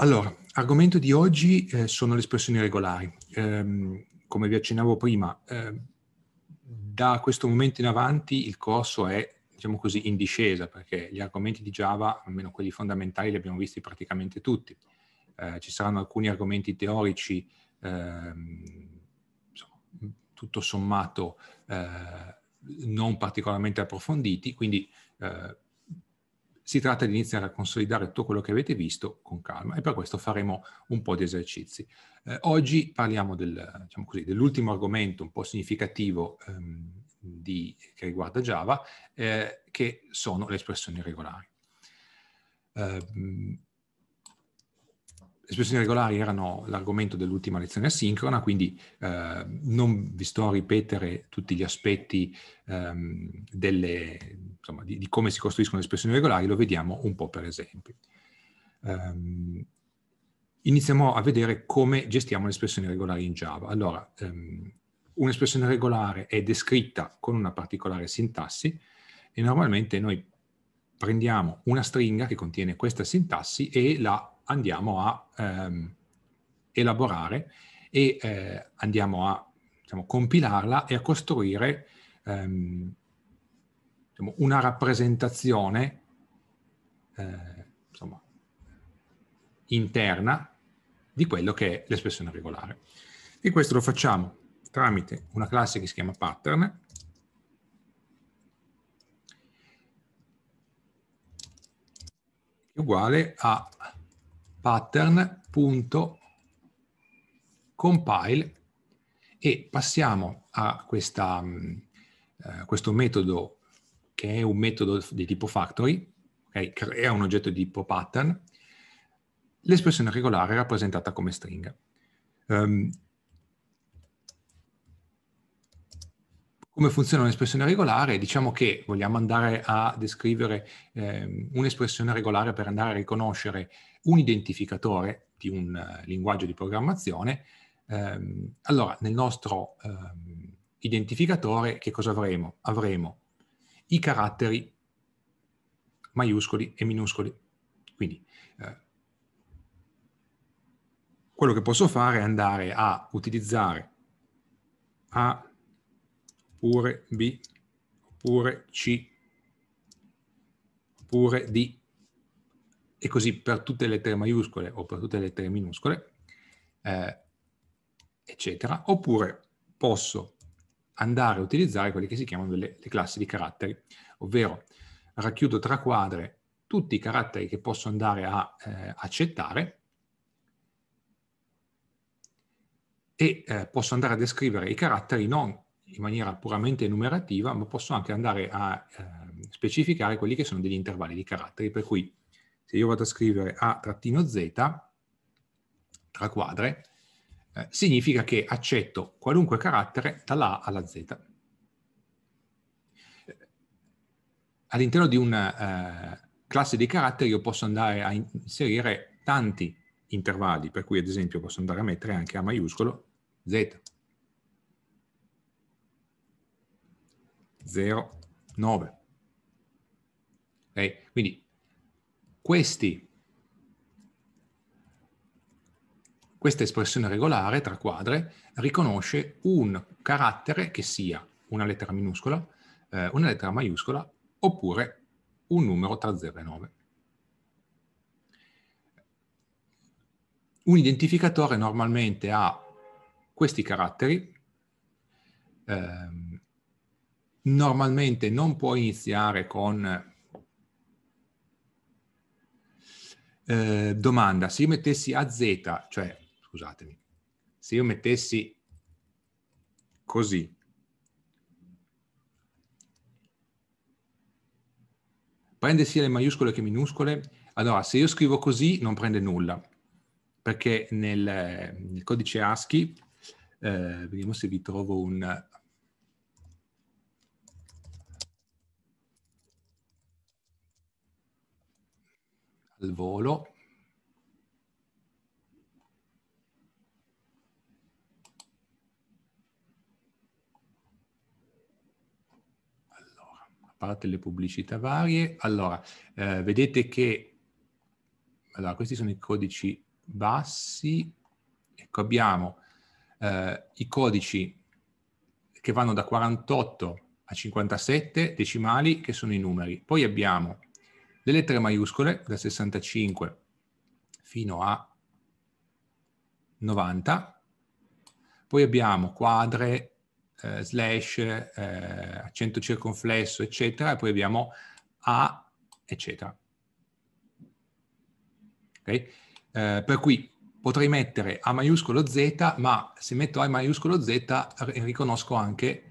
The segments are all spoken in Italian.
Allora, argomento di oggi eh, sono le espressioni regolari. Eh, come vi accennavo prima, eh, da questo momento in avanti il corso è, diciamo così, in discesa, perché gli argomenti di Java, almeno quelli fondamentali, li abbiamo visti praticamente tutti. Eh, ci saranno alcuni argomenti teorici, ehm, insomma, tutto sommato, eh, non particolarmente approfonditi, quindi eh, si tratta di iniziare a consolidare tutto quello che avete visto con calma e per questo faremo un po' di esercizi. Eh, oggi parliamo del, diciamo così, dell'ultimo argomento un po' significativo ehm, di, che riguarda Java, eh, che sono le espressioni regolari. Eh, le espressioni regolari erano l'argomento dell'ultima lezione asincrona, quindi eh, non vi sto a ripetere tutti gli aspetti ehm, delle, insomma, di, di, come si costruiscono le espressioni regolari, lo vediamo un po' per esempio. Um, iniziamo a vedere come gestiamo le espressioni regolari in Java. Allora, um, un'espressione regolare è descritta con una particolare sintassi e normalmente noi prendiamo una stringa che contiene questa sintassi e la andiamo a ehm, elaborare e eh, andiamo a diciamo, compilarla e a costruire ehm, diciamo, una rappresentazione eh, insomma, interna di quello che è l'espressione regolare. E questo lo facciamo tramite una classe che si chiama pattern, uguale a pattern.compile e passiamo a questa, uh, questo metodo che è un metodo di tipo factory, okay? crea un oggetto di tipo pattern, l'espressione regolare rappresentata come stringa. Um, ehm, come funziona un'espressione regolare, diciamo che vogliamo andare a descrivere eh, un'espressione regolare per andare a riconoscere un identificatore di un uh, linguaggio di programmazione, ehm, allora nel nostro ehm, identificatore che cosa avremo? Avremo i caratteri maiuscoli e minuscoli. Quindi eh, quello che posso fare è andare a utilizzare a oppure B, oppure C, oppure D, e così per tutte le lettere maiuscole o per tutte le lettere minuscole, eh, eccetera, oppure posso andare a utilizzare quelle che si chiamano delle, le classi di caratteri, ovvero racchiudo tra quadre tutti i caratteri che posso andare a eh, accettare e eh, posso andare a descrivere i caratteri non in maniera puramente numerativa, ma posso anche andare a eh, specificare quelli che sono degli intervalli di caratteri, per cui se io vado a scrivere A-Z tra quadre, eh, significa che accetto qualunque carattere dall'A alla Z. All'interno di una eh, classe di caratteri io posso andare a inserire tanti intervalli, per cui ad esempio posso andare a mettere anche A maiuscolo Z, 0, 9. Okay? Quindi questi, questa espressione regolare tra quadre riconosce un carattere che sia una lettera minuscola, eh, una lettera maiuscola oppure un numero tra 0 e 9. Un identificatore normalmente ha questi caratteri, ehm, normalmente non puoi iniziare con eh, domanda, se io mettessi a z, cioè, scusatemi, se io mettessi così, prende sia le maiuscole che minuscole, allora se io scrivo così non prende nulla, perché nel, nel codice ASCII, eh, vediamo se vi trovo un, al volo. Allora, a parte le pubblicità varie, allora, eh, vedete che allora, questi sono i codici bassi. Ecco, abbiamo eh, i codici che vanno da 48 a 57 decimali, che sono i numeri. Poi abbiamo le lettere maiuscole da 65 fino a 90, poi abbiamo quadre, eh, slash, eh, accento circonflesso, eccetera, e poi abbiamo A, eccetera. Okay? Eh, per cui potrei mettere A maiuscolo Z, ma se metto A maiuscolo Z riconosco anche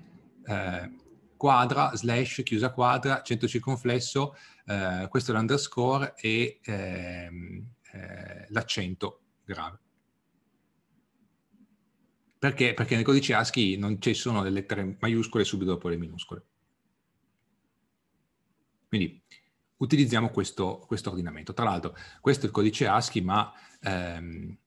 eh, quadra, slash, chiusa quadra, accento circonflesso, eh, questo è l'underscore e ehm, eh, l'accento grave. Perché? Perché nel codice ASCII non ci sono le lettere maiuscole subito dopo le minuscole. Quindi utilizziamo questo, questo ordinamento. Tra l'altro questo è il codice ASCII ma ehm,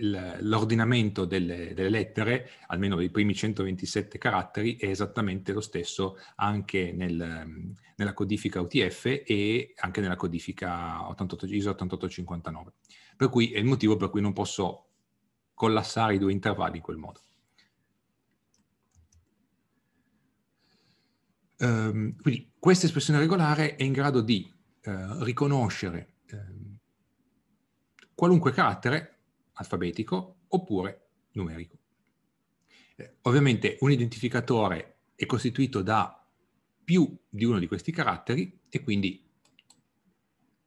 l'ordinamento delle, delle, lettere, almeno dei primi 127 caratteri, è esattamente lo stesso anche nel, nella codifica UTF e anche nella codifica 88, ISO 8859. Per cui è il motivo per cui non posso collassare i due intervalli in quel modo. Um, quindi questa espressione regolare è in grado di uh, riconoscere um, qualunque carattere alfabetico oppure numerico. Eh, ovviamente un identificatore è costituito da più di uno di questi caratteri e quindi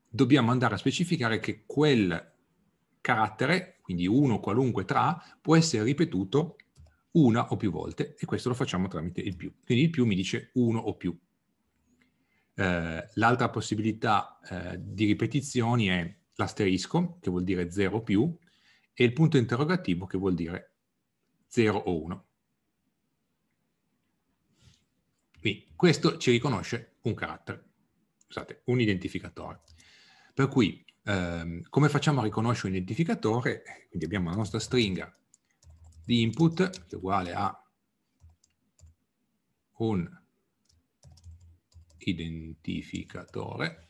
dobbiamo andare a specificare che quel carattere, quindi uno qualunque tra, può essere ripetuto una o più volte e questo lo facciamo tramite il più. Quindi il più mi dice uno o più. Eh, l'altra possibilità eh, di ripetizioni è l'asterisco, che vuol dire 0 più, e il punto interrogativo che vuol dire 0 o 1. Quindi questo ci riconosce un carattere, scusate, un identificatore. Per cui ehm, come facciamo a riconoscere un identificatore? Quindi abbiamo la nostra stringa di input che è uguale a un identificatore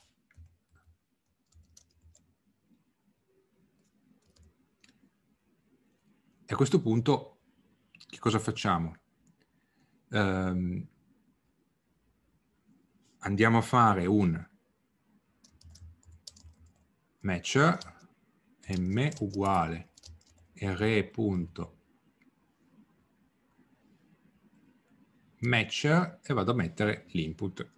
E a questo punto, che cosa facciamo? Um, andiamo a fare un match m uguale array e vado a mettere l'input.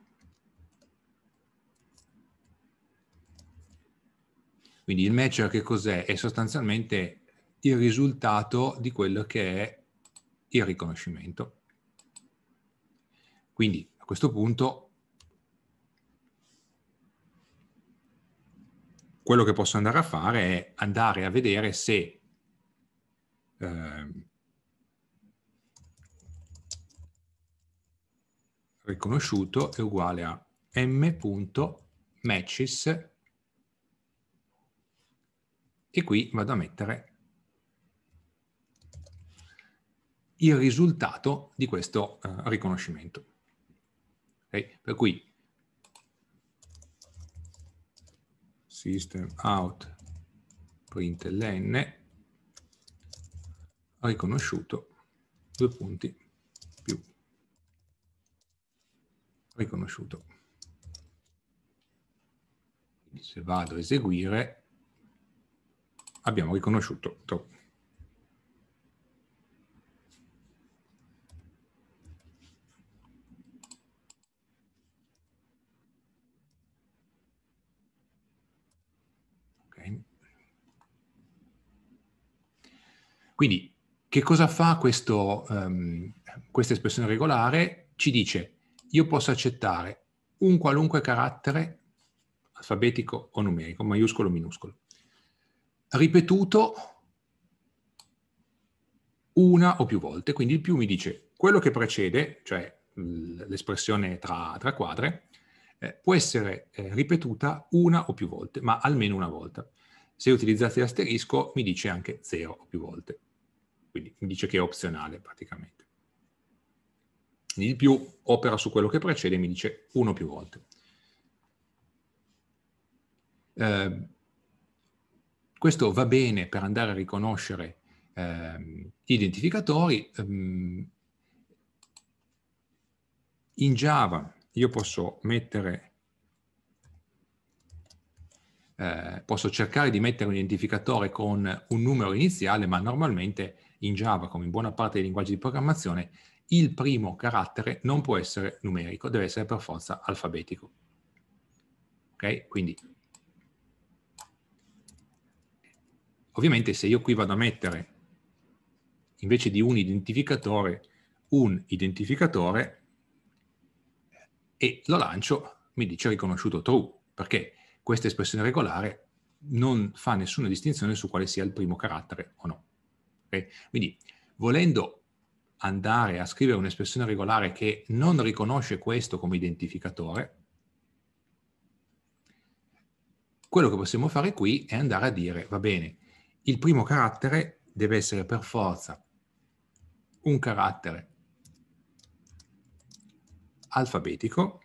Quindi il matcher che cos'è? È sostanzialmente il risultato di quello che è il riconoscimento. Quindi a questo punto quello che posso andare a fare è andare a vedere se eh, riconosciuto è uguale a m.matches e qui vado a mettere il risultato di questo eh, riconoscimento. Okay? Per cui system out println riconosciuto due punti più riconosciuto. Se vado a eseguire abbiamo riconosciuto Quindi che cosa fa questo, um, questa espressione regolare? Ci dice io posso accettare un qualunque carattere alfabetico o numerico, maiuscolo o minuscolo, ripetuto una o più volte. Quindi il più mi dice quello che precede, cioè l'espressione tra, tra quadre, eh, può essere eh, ripetuta una o più volte, ma almeno una volta. Se utilizzate l'asterisco mi dice anche zero o più volte quindi dice che è opzionale praticamente. Il più opera su quello che precede e mi dice uno più volte. Eh, questo va bene per andare a riconoscere eh, identificatori. Ehm, in Java io posso mettere eh, posso cercare di mettere un identificatore con un numero iniziale, ma normalmente in Java come in buona parte dei linguaggi di programmazione, il primo carattere non può essere numerico, deve essere per forza alfabetico. Ok? Quindi ovviamente se io qui vado a mettere invece di un identificatore un identificatore e lo lancio mi dice riconosciuto true perché questa espressione regolare non fa nessuna distinzione su quale sia il primo carattere o no Okay? Quindi volendo andare a scrivere un'espressione regolare che non riconosce questo come identificatore, quello che possiamo fare qui è andare a dire, va bene, il primo carattere deve essere per forza un carattere alfabetico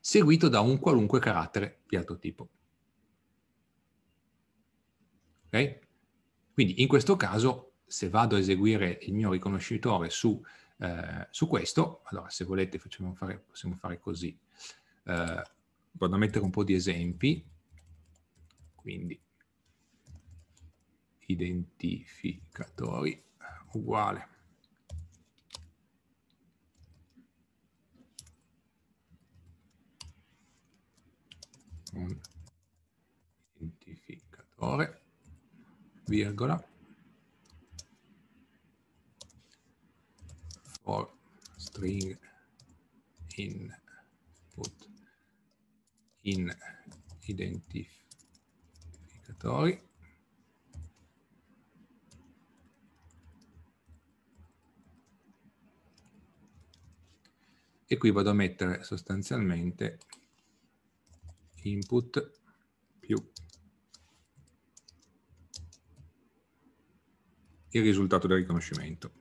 seguito da un qualunque carattere di altro tipo. Okay? Quindi in questo caso, se vado a eseguire il mio riconoscitore su, eh, su questo, allora se volete facciamo fare, possiamo fare così. Eh, vado a mettere un po' di esempi, quindi identificatori uguale. Un identificatore virgola, for string input in identificatori e qui vado a mettere sostanzialmente input più il risultato del riconoscimento.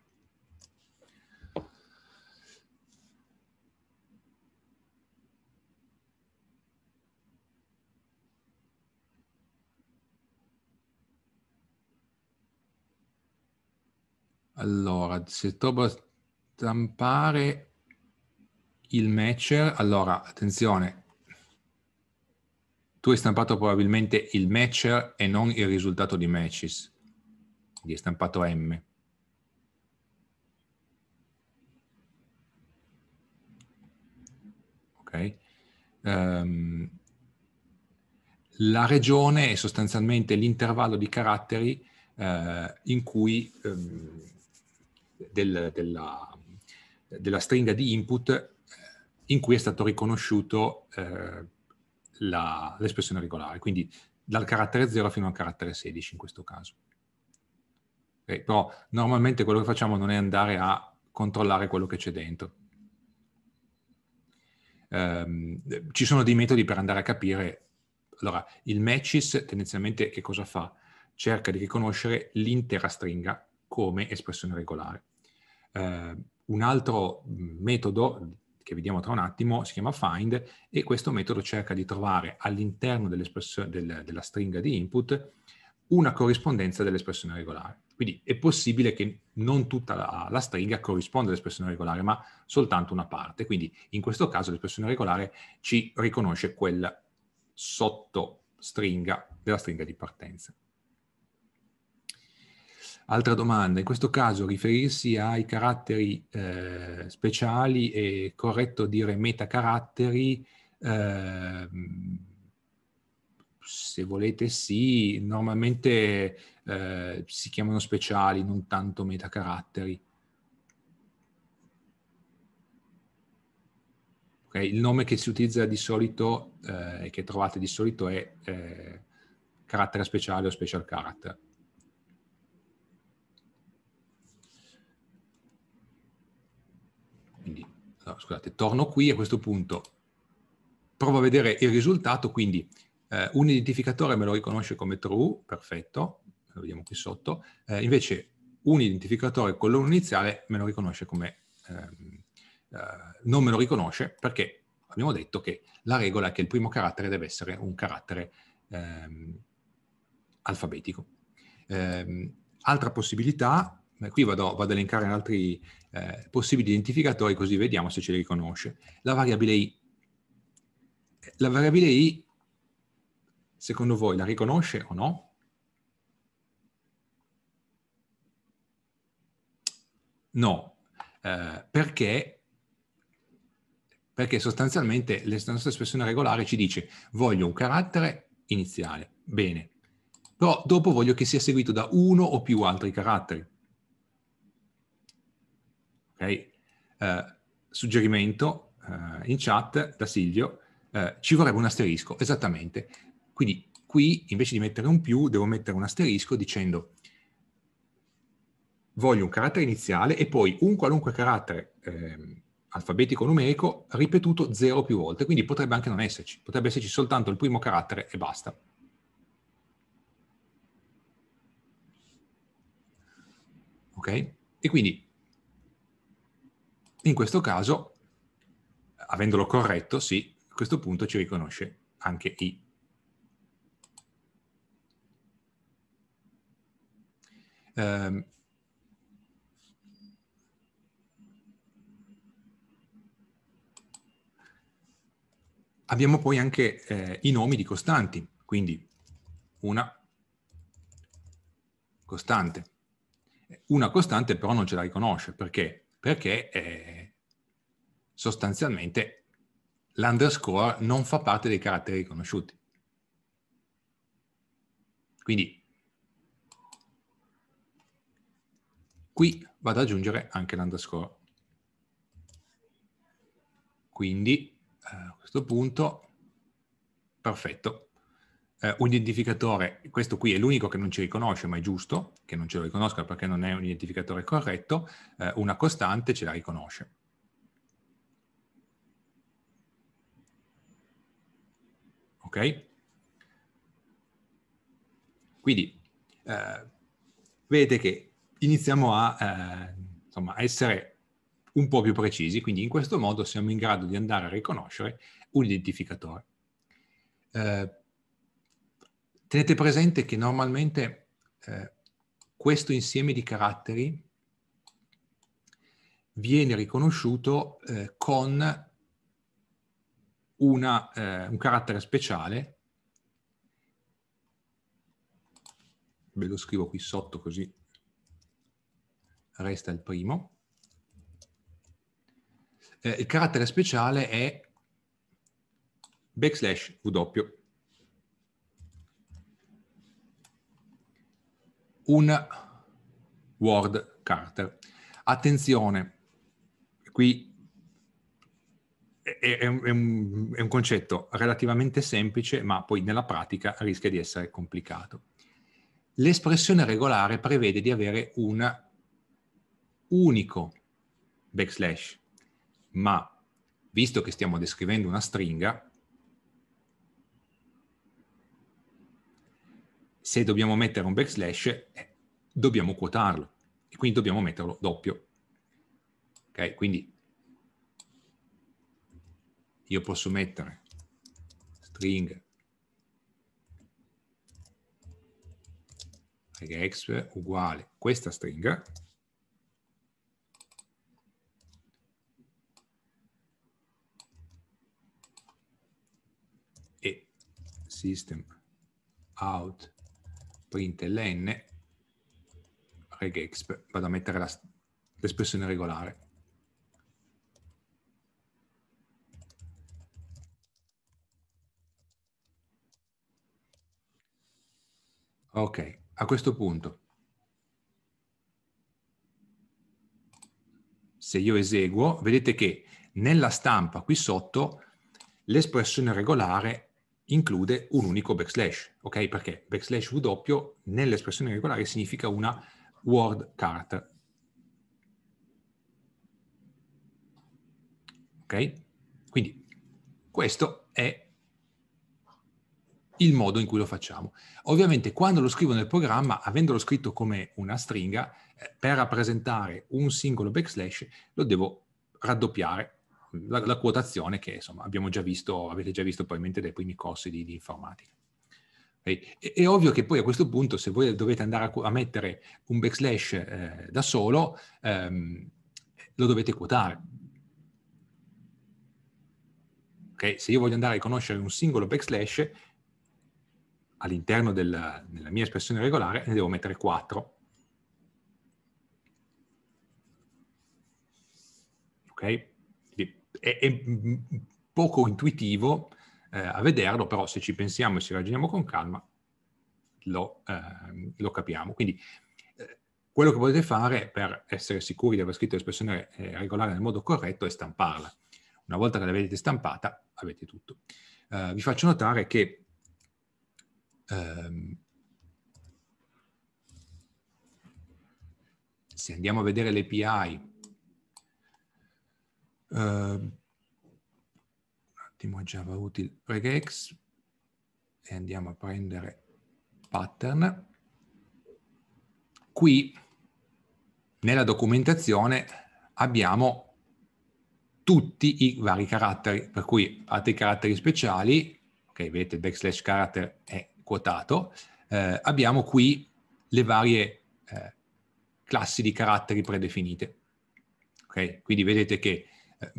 Allora, se trovo stampare il matcher, allora, attenzione, tu hai stampato probabilmente il matcher e non il risultato di matches quindi è stampato M. Okay. Um, la regione è sostanzialmente l'intervallo di caratteri eh, in cui um, del, della, della, stringa di input eh, in cui è stato riconosciuto eh, l'espressione regolare, quindi dal carattere 0 fino al carattere 16 in questo caso. Okay, però normalmente quello che facciamo non è andare a controllare quello che c'è dentro. Um, ci sono dei metodi per andare a capire. Allora, il matches tendenzialmente che cosa fa? Cerca di riconoscere l'intera stringa come espressione regolare. Uh, un altro mm, metodo che vediamo tra un attimo si chiama find e questo metodo cerca di trovare all'interno del, della stringa di input una corrispondenza dell'espressione regolare. Quindi è possibile che non tutta la, la stringa corrisponda all'espressione regolare, ma soltanto una parte. Quindi in questo caso l'espressione regolare ci riconosce quel sottostringa della stringa di partenza. Altra domanda, in questo caso riferirsi ai caratteri eh, speciali è corretto dire metacaratteri? Eh, se volete sì, normalmente eh, si chiamano speciali, non tanto metacaratteri. Okay, il nome che si utilizza di solito eh, e eh, che trovate di solito è eh, carattere speciale o special character. Quindi, allora, scusate, torno qui a questo punto. Provo a vedere il risultato, quindi eh, un identificatore me lo riconosce come true, perfetto, lo vediamo qui sotto, eh, invece un identificatore con l'uno iniziale me lo riconosce come, ehm, eh, non me lo riconosce perché abbiamo detto che la regola è che il primo carattere deve essere un carattere ehm, alfabetico. Eh, altra possibilità, eh, qui vado, vado a elencare altri eh, possibili identificatori così vediamo se ce li riconosce. La variabile i. Eh, la variabile i, secondo voi, la riconosce o no? No, eh, perché, perché sostanzialmente la nostra espressione regolare ci dice voglio un carattere iniziale, bene, però dopo voglio che sia seguito da uno o più altri caratteri. Ok? Eh, suggerimento eh, in chat da Silvio, eh, ci vorrebbe un asterisco, esattamente. Quindi qui invece di mettere un più devo mettere un asterisco dicendo voglio un carattere iniziale e poi un qualunque carattere eh, alfabetico numerico ripetuto zero più volte, quindi potrebbe anche non esserci, potrebbe esserci soltanto il primo carattere e basta. Ok? E quindi in questo caso, avendolo corretto, sì, a questo punto ci riconosce anche i. Um, Abbiamo poi anche eh, i nomi di costanti, quindi una costante. Una costante però non ce la riconosce, perché? Perché eh, sostanzialmente l'underscore non fa parte dei caratteri riconosciuti. Quindi qui vado ad aggiungere anche l'underscore. Quindi eh, a questo punto, perfetto, eh, un identificatore, questo qui è l'unico che non ci riconosce, ma è giusto che non ce lo riconosca perché non è un identificatore corretto, eh, una costante ce la riconosce. Ok? Quindi eh, vedete che iniziamo a, eh, insomma, a essere un po' più precisi, quindi in questo modo siamo in grado di andare a riconoscere un identificatore. Eh, tenete presente che normalmente eh, questo insieme di caratteri viene riconosciuto eh, con una, eh, un carattere speciale. Ve lo scrivo qui sotto così resta il primo eh, il carattere speciale è backslash W. Un word character. Attenzione, qui è un, è, un, è, un, concetto relativamente semplice, ma poi nella pratica rischia di essere complicato. L'espressione regolare prevede di avere un unico backslash, ma visto che stiamo descrivendo una stringa, se dobbiamo mettere un backslash, eh, dobbiamo quotarlo e quindi dobbiamo metterlo doppio. Ok, quindi io posso mettere string regex uguale questa stringa system out println regexp, vado a mettere l'espressione regolare. Ok, a questo punto, se io eseguo, vedete che nella stampa qui sotto l'espressione regolare include un unico backslash, ok? Perché backslash W nell'espressione regolare significa una word cart. Ok? Quindi questo è il modo in cui lo facciamo. Ovviamente quando lo scrivo nel programma, avendolo scritto come una stringa, eh, per rappresentare un singolo backslash lo devo raddoppiare la, la quotazione che insomma, abbiamo già visto, avete già visto probabilmente dai primi corsi di, di informatica. E, è, ovvio che poi a questo punto, se voi dovete andare a, a mettere un backslash eh, da solo, ehm, lo dovete quotare. Okay? Se io voglio andare a riconoscere un singolo backslash, all'interno della, della mia espressione regolare ne devo mettere 4. Okay? è, è mm, poco intuitivo eh, a vederlo, però se ci pensiamo e ci ragioniamo con calma lo, eh, lo capiamo. Quindi eh, quello che potete fare per essere sicuri di aver scritto l'espressione eh, regolare nel modo corretto è stamparla. Una volta che l'avete stampata avete tutto. Eh, vi faccio notare che ehm, se andiamo a vedere l'API Uh, un attimo Java util regex e andiamo a prendere pattern. Qui nella documentazione abbiamo tutti i vari caratteri, per cui altri caratteri speciali, ok, vedete backslash character è quotato, eh, abbiamo qui le varie eh, classi di caratteri predefinite. Ok, Quindi vedete che eh,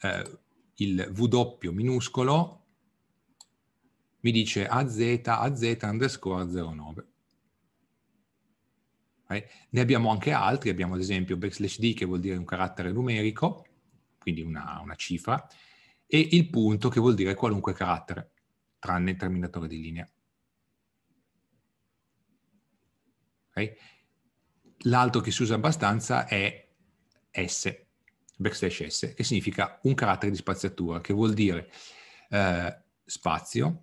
eh, il W minuscolo mi dice AZ, AZ underscore 09. Okay. Ne abbiamo anche altri, abbiamo ad esempio backslash d che vuol dire un carattere numerico, quindi una, una cifra, e il punto che vuol dire qualunque carattere, tranne il terminatore di linea. Okay. L'altro che si usa abbastanza è S, backslash s, che significa un carattere di spaziatura, che vuol dire eh, spazio,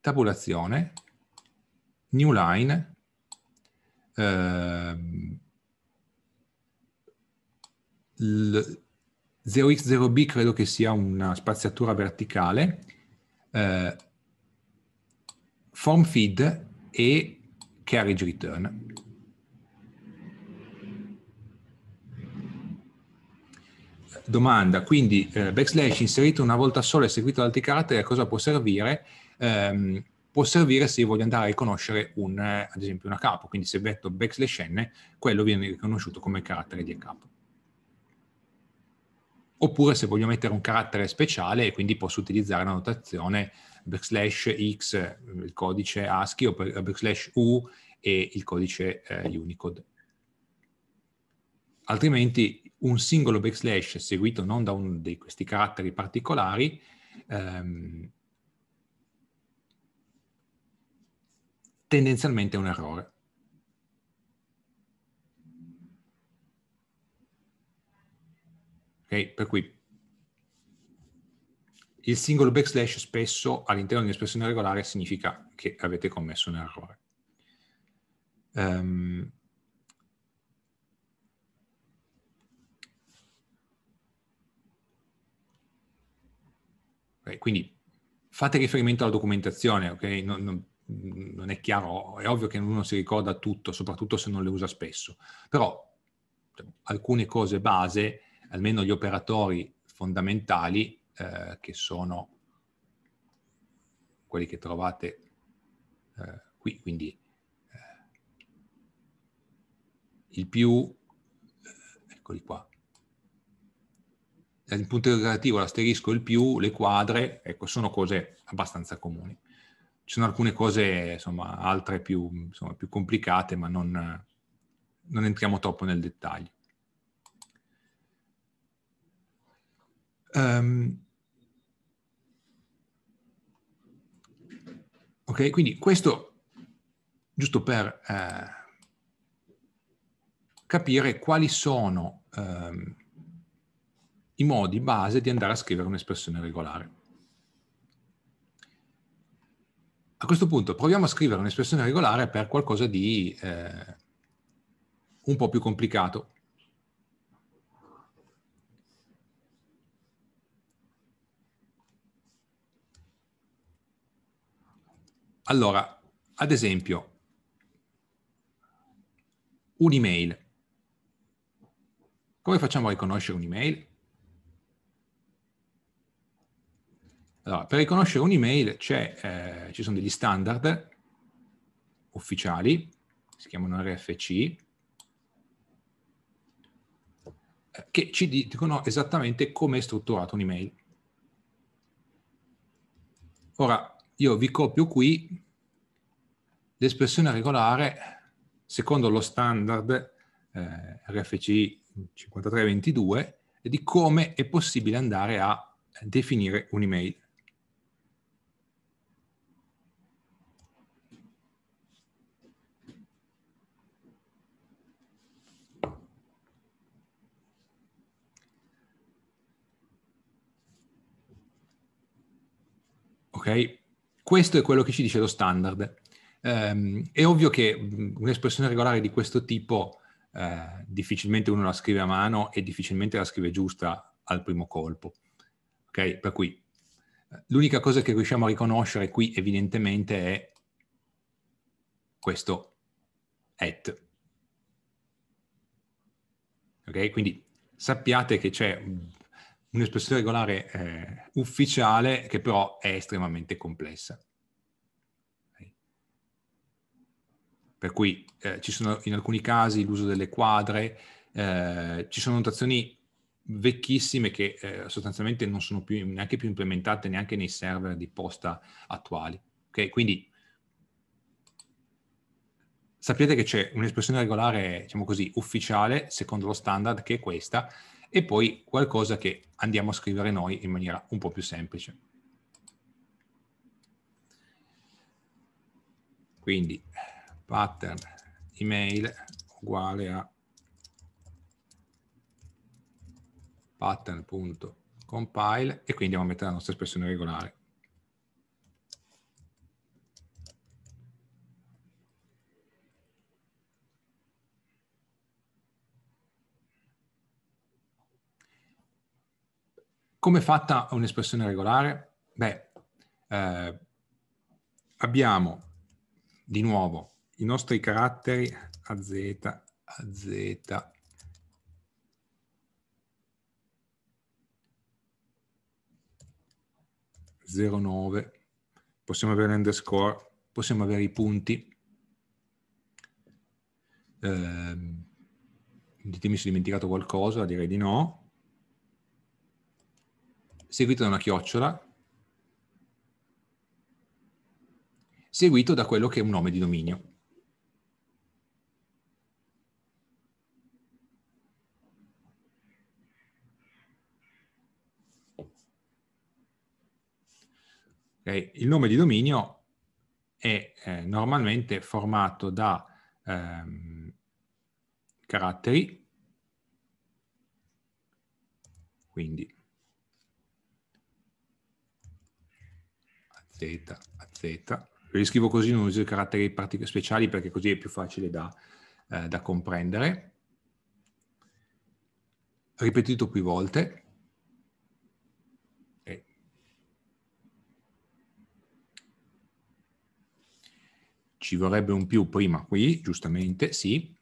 tabulazione, new line, eh, 0x0b credo che sia una spaziatura verticale, eh, form feed e carriage return. domanda, quindi eh, backslash inserito una volta sola e seguito da altri caratteri, a cosa può servire? Eh, può servire se io voglio andare a riconoscere un, eh, ad esempio una capo, quindi se metto backslash n, quello viene riconosciuto come carattere di capo. Oppure se voglio mettere un carattere speciale, quindi posso utilizzare la notazione backslash x, eh, il codice ASCII, o eh, backslash u e il codice eh, Unicode. Altrimenti un singolo backslash seguito non da uno di questi caratteri particolari ehm, tendenzialmente è un errore. Okay? Per cui il singolo backslash spesso all'interno di un'espressione regolare significa che avete commesso un errore. Um, Okay? Quindi fate riferimento alla documentazione, ok? Non, non, non, è chiaro, è ovvio che uno si ricorda tutto, soprattutto se non le usa spesso, però cioè, alcune cose base, almeno gli operatori fondamentali eh, che sono quelli che trovate eh, qui, quindi eh, il più, eh, eccoli qua, il punto interrogativo, l'asterisco, il più, le quadre, ecco, sono cose abbastanza comuni. Ci sono alcune cose, insomma, altre più, insomma, più complicate, ma non, non entriamo troppo nel dettaglio. Um, ok, quindi questo giusto per eh, capire quali sono um, i modi base di andare a scrivere un'espressione regolare. A questo punto proviamo a scrivere un'espressione regolare per qualcosa di eh, un po' più complicato. Allora, ad esempio, un'email. Come facciamo a riconoscere un'email? Allora, per riconoscere un'email eh, ci sono degli standard ufficiali, si chiamano RFC, eh, che ci dicono esattamente come è strutturato un'email. Ora, io vi copio qui l'espressione regolare secondo lo standard eh, RFC 5322 di come è possibile andare a definire un'email. Ok? Questo è quello che ci dice lo standard. Um, è ovvio che un'espressione regolare di questo tipo eh, difficilmente uno la scrive a mano e difficilmente la scrive giusta al primo colpo. Ok? Per cui eh, l'unica cosa che riusciamo a riconoscere qui evidentemente è questo at. Ok? Quindi sappiate che c'è un'espressione regolare eh, ufficiale che però è estremamente complessa. Per cui eh, ci sono in alcuni casi l'uso delle quadre, eh, ci sono notazioni vecchissime che eh, sostanzialmente non sono più, neanche più implementate neanche nei server di posta attuali. Okay? Quindi sappiate che c'è un'espressione regolare, diciamo così, ufficiale, secondo lo standard, che è questa, e poi qualcosa che andiamo a scrivere noi in maniera un po' più semplice. Quindi pattern email uguale a pattern.compile e qui andiamo a mettere la nostra espressione regolare. Come è fatta un'espressione regolare? Beh, eh, abbiamo di nuovo i nostri caratteri AZ, AZ, (09), possiamo avere underscore, possiamo avere i punti. Eh, ditemi se ho dimenticato qualcosa, direi di no seguito da una chiocciola, seguito da quello che è un nome di dominio. Okay. Il nome di dominio è eh, normalmente formato da ehm, caratteri, quindi Z a Z. Li scrivo così, non uso i caratteri speciali perché così è più facile da, eh, da comprendere. Ripetuto più volte. Okay. Ci vorrebbe un più prima qui, giustamente, sì.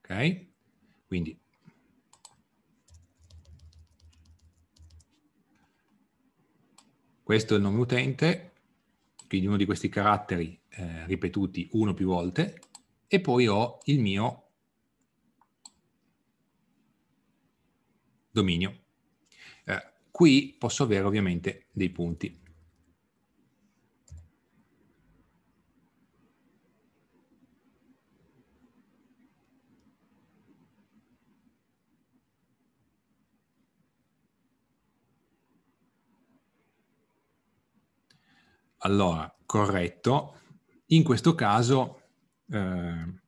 Ok? Quindi Questo è il nome utente, quindi uno di questi caratteri eh, ripetuti uno più volte, e poi ho il mio dominio. Eh, qui posso avere ovviamente dei punti. Allora, corretto. In questo caso eh,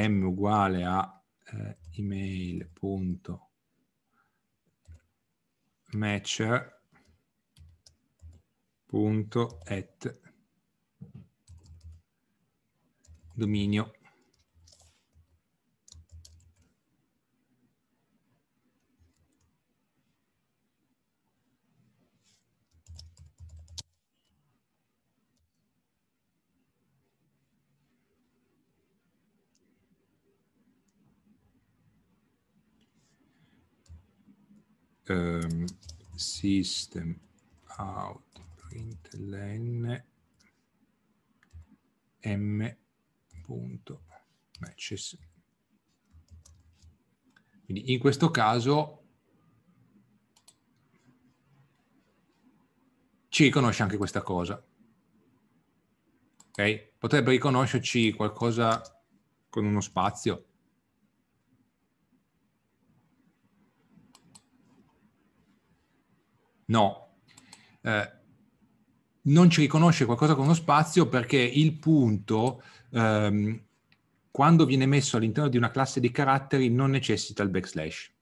m uguale a eh, email.matcher.at dominio um, system out println m punto matches. Quindi in questo caso ci riconosce anche questa cosa. ok Potrebbe riconoscerci qualcosa con uno spazio, No. Eh, non ci riconosce qualcosa con lo spazio perché il punto, ehm, quando viene messo all'interno di una classe di caratteri, non necessita il backslash.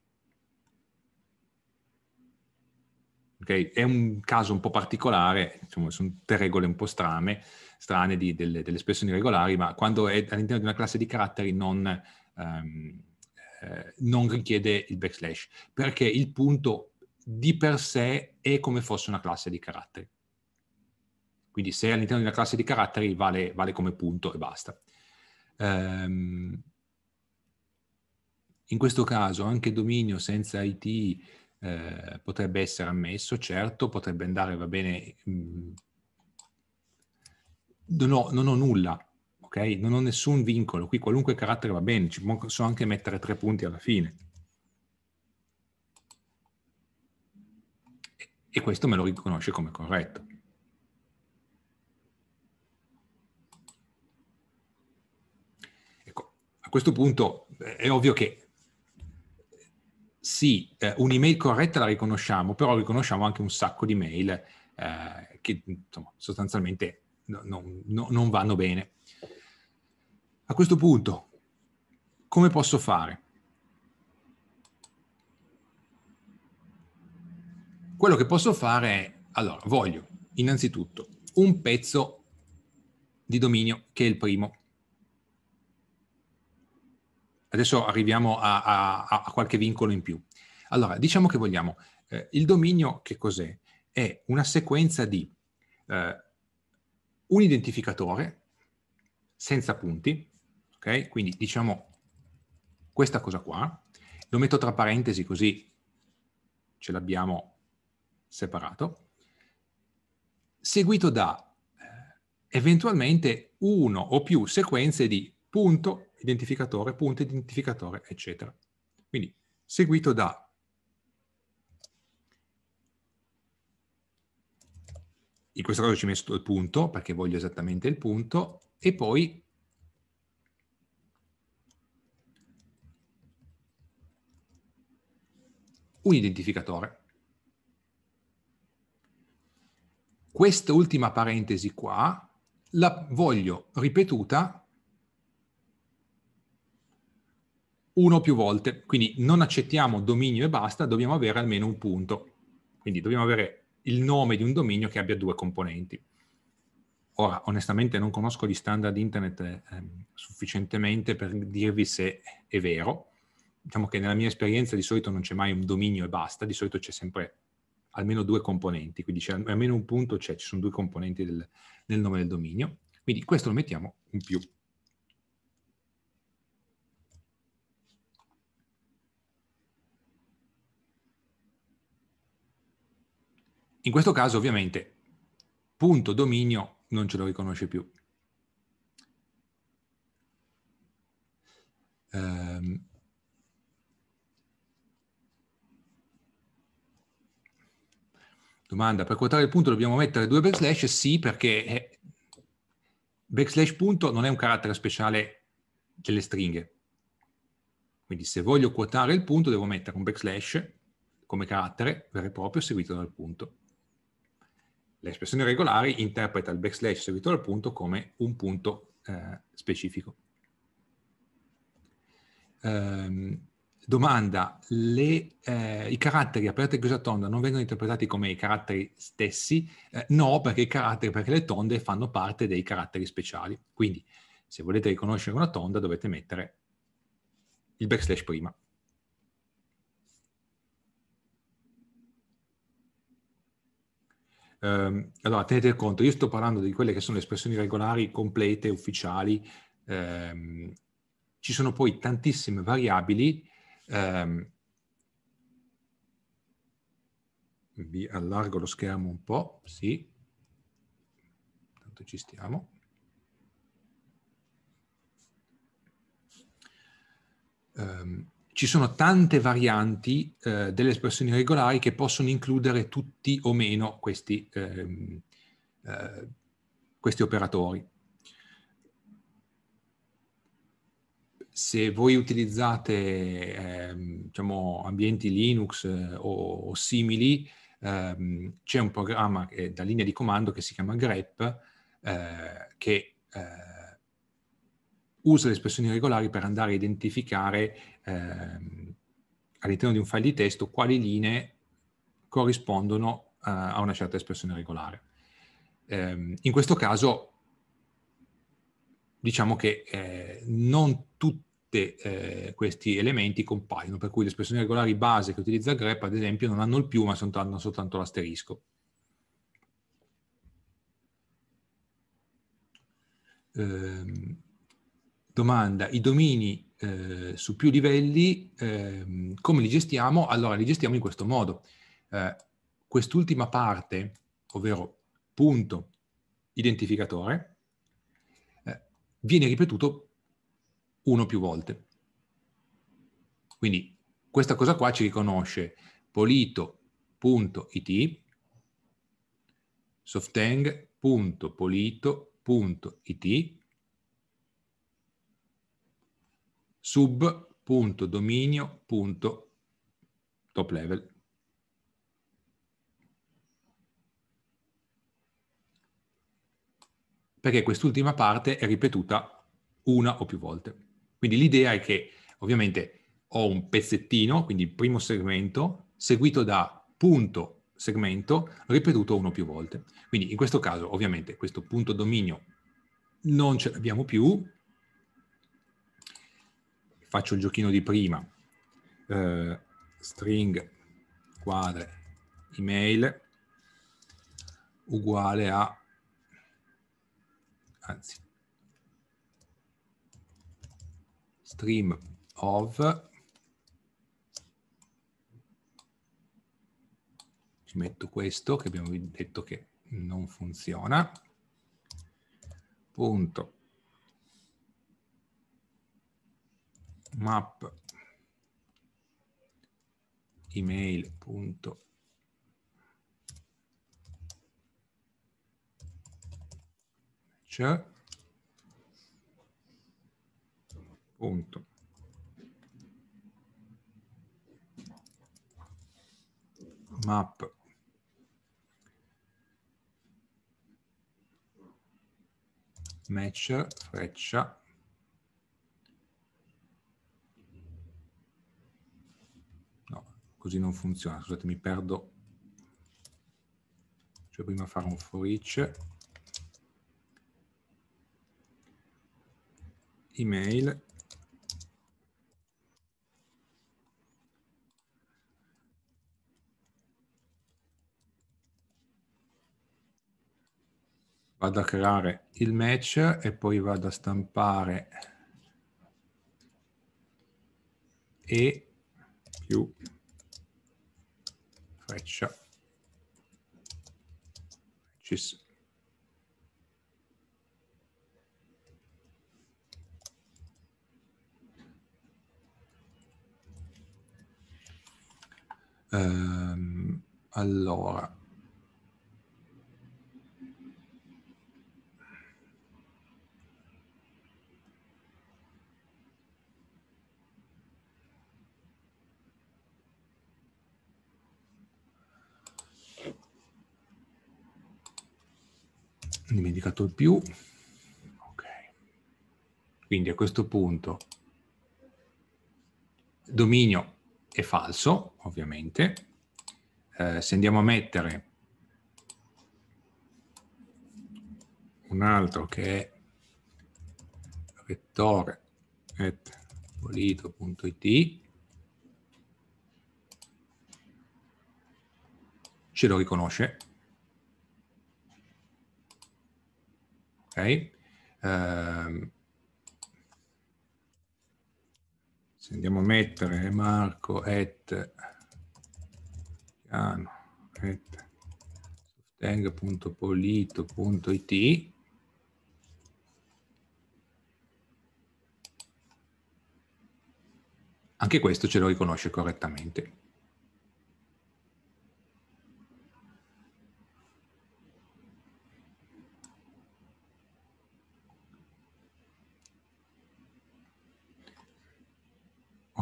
Okay? È un caso un po' particolare, insomma, sono tre regole un po' strane, strane di, delle, delle, espressioni regolari, ma quando è all'interno di una classe di caratteri non, ehm, eh, non richiede il backslash, perché il punto di per sé è come fosse una classe di caratteri. Quindi se è all'interno di una classe di caratteri vale, vale come punto e basta. Um, in questo caso anche dominio senza IT eh, potrebbe essere ammesso, certo, potrebbe andare, va bene, mh, mm, non, ho, non ho nulla, ok? Non ho nessun vincolo, qui qualunque carattere va bene, ci posso anche mettere tre punti alla fine. e questo me lo riconosce come corretto. Ecco, a questo punto eh, è ovvio che sì, eh, un'email corretta la riconosciamo, però riconosciamo anche un sacco di mail eh, che insomma, sostanzialmente no, no, non vanno bene. A questo punto, come posso fare? Quello che posso fare è, allora, voglio innanzitutto un pezzo di dominio che è il primo. Adesso arriviamo a, a, a qualche vincolo in più. Allora, diciamo che vogliamo, eh, il dominio che cos'è? È una sequenza di eh, un identificatore senza punti, ok? Quindi diciamo questa cosa qua, lo metto tra parentesi così ce l'abbiamo separato, seguito da eh, eventualmente uno o più sequenze di punto identificatore, punto identificatore, eccetera. Quindi seguito da in questo caso ci metto il punto perché voglio esattamente il punto e poi un identificatore quest'ultima parentesi qua la voglio ripetuta uno più volte, quindi non accettiamo dominio e basta, dobbiamo avere almeno un punto. Quindi dobbiamo avere il nome di un dominio che abbia due componenti. Ora, onestamente non conosco gli standard internet eh, ehm, sufficientemente per dirvi se è vero. Diciamo che nella mia esperienza di solito non c'è mai un dominio e basta, di solito c'è sempre almeno due componenti, quindi c'è almeno un punto, c'è, cioè ci sono due componenti del, nel nome del dominio, quindi questo lo mettiamo in più. In questo caso ovviamente punto dominio non ce lo riconosce più. Um, Domanda, per quotare il punto dobbiamo mettere due backslash? Sì, perché eh, backslash punto non è un carattere speciale delle stringhe. Quindi se voglio quotare il punto devo mettere un backslash come carattere vero e proprio seguito dal punto. L'espressione regolare interpreta il backslash seguito dal punto come un punto eh, specifico. Um, domanda, le, eh, i caratteri aperti e chiusa tonda non vengono interpretati come i caratteri stessi? Eh, no, perché i caratteri, perché le tonde fanno parte dei caratteri speciali. Quindi, se volete riconoscere una tonda, dovete mettere il backslash prima. Um, allora, tenete conto, io sto parlando di quelle che sono le espressioni regolari complete, ufficiali, um, ci sono poi tantissime variabili Um, vi allargo lo schermo un po', sì, tanto ci stiamo. Um, ci sono tante varianti eh, delle espressioni regolari che possono includere tutti o meno questi, ehm, eh, questi operatori. se voi utilizzate eh, diciamo, ambienti Linux eh, o, o, simili, ehm, c'è un programma eh, da linea di comando che si chiama grep eh, che eh, usa le espressioni regolari per andare a identificare ehm, all'interno di un file di testo quali linee corrispondono eh, a una certa espressione regolare. Ehm, in questo caso diciamo che eh, non tutti eh, questi elementi compaiono, per cui le espressioni regolari base che utilizza grep, ad esempio, non hanno il più, ma hanno soltanto l'asterisco. Eh, domanda, i domini eh, su più livelli, eh, come li gestiamo? Allora, li gestiamo in questo modo. Eh, quest'ultima parte, ovvero punto identificatore, viene ripetuto uno più volte. Quindi questa cosa qua ci riconosce polito.it, softeng.polito.it, sub.dominio.top perché quest'ultima parte è ripetuta una o più volte. Quindi l'idea è che ovviamente ho un pezzettino, quindi il primo segmento, seguito da punto segmento, ripetuto uno o più volte. Quindi in questo caso ovviamente questo punto dominio non ce l'abbiamo più. Faccio il giochino di prima, eh, string quadre email uguale a anzi, stream of ci metto questo che abbiamo detto che non funziona punto map email freccia, punto. Map. Match, freccia. No, così non funziona, scusate, mi perdo. Cioè prima fare un for each email vado a creare il match e poi vado a stampare e più freccia matches Ehm, allora. dimenticato il più. Ok. Quindi a questo punto dominio è falso, ovviamente. Eh, se andiamo a mettere un altro che è rettore.polito.it ce lo riconosce. Ok? Eh, andiamo a mettere eh, Marco at piano at softeng.polito.it anche questo ce lo riconosce correttamente.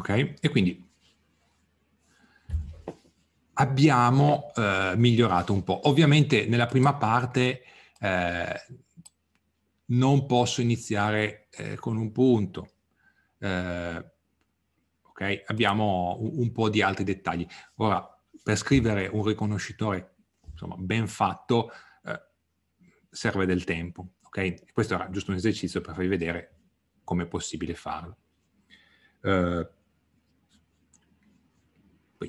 ok? E quindi abbiamo eh, migliorato un po'. Ovviamente nella prima parte eh, non posso iniziare eh, con un punto. Eh, ok? Abbiamo un, un, po' di altri dettagli. Ora, per scrivere un riconoscitore insomma, ben fatto eh, serve del tempo. ok? Questo era giusto un esercizio per farvi vedere come è possibile farlo. Eh,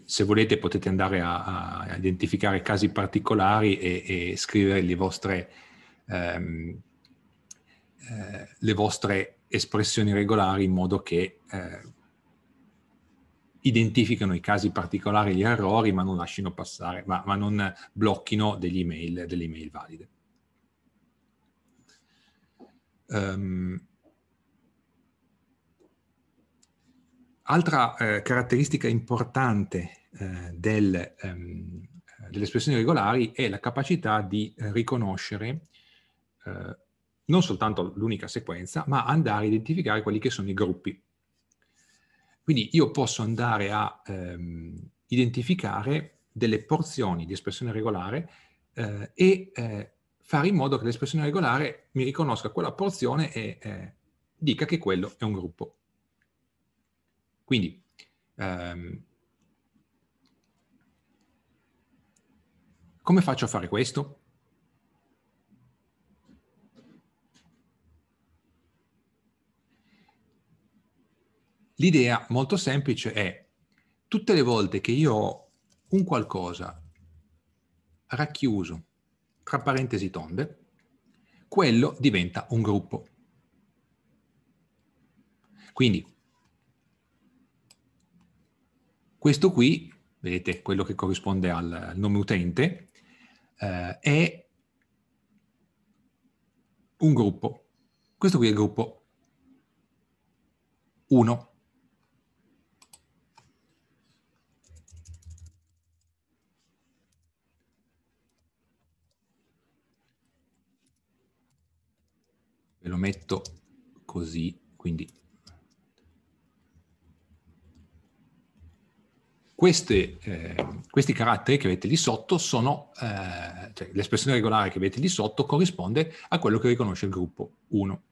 se volete potete andare a, a identificare casi particolari e, e scrivere le vostre, ehm, eh, le vostre, espressioni regolari in modo che eh, identificano i casi particolari, gli errori, ma non lasciano passare, ma, ma non blocchino degli email, delle email valide. Um, Altra eh, caratteristica importante eh, del, ehm, delle espressioni regolari è la capacità di riconoscere eh, non soltanto l'unica sequenza, ma andare a identificare quelli che sono i gruppi. Quindi io posso andare a ehm, identificare delle porzioni di espressione regolare eh, e eh, fare in modo che l'espressione regolare mi riconosca quella porzione e eh, dica che quello è un gruppo. Quindi ehm, come faccio a fare questo? L'idea molto semplice è tutte le volte che io ho un qualcosa racchiuso tra parentesi tonde, quello diventa un gruppo. Quindi questo qui, vedete, quello che corrisponde al nome utente, eh, è un gruppo. Questo qui è il gruppo 1. Ve lo metto così, quindi queste, eh, questi caratteri che avete lì sotto sono, eh, cioè l'espressione regolare che avete lì sotto corrisponde a quello che riconosce il gruppo 1.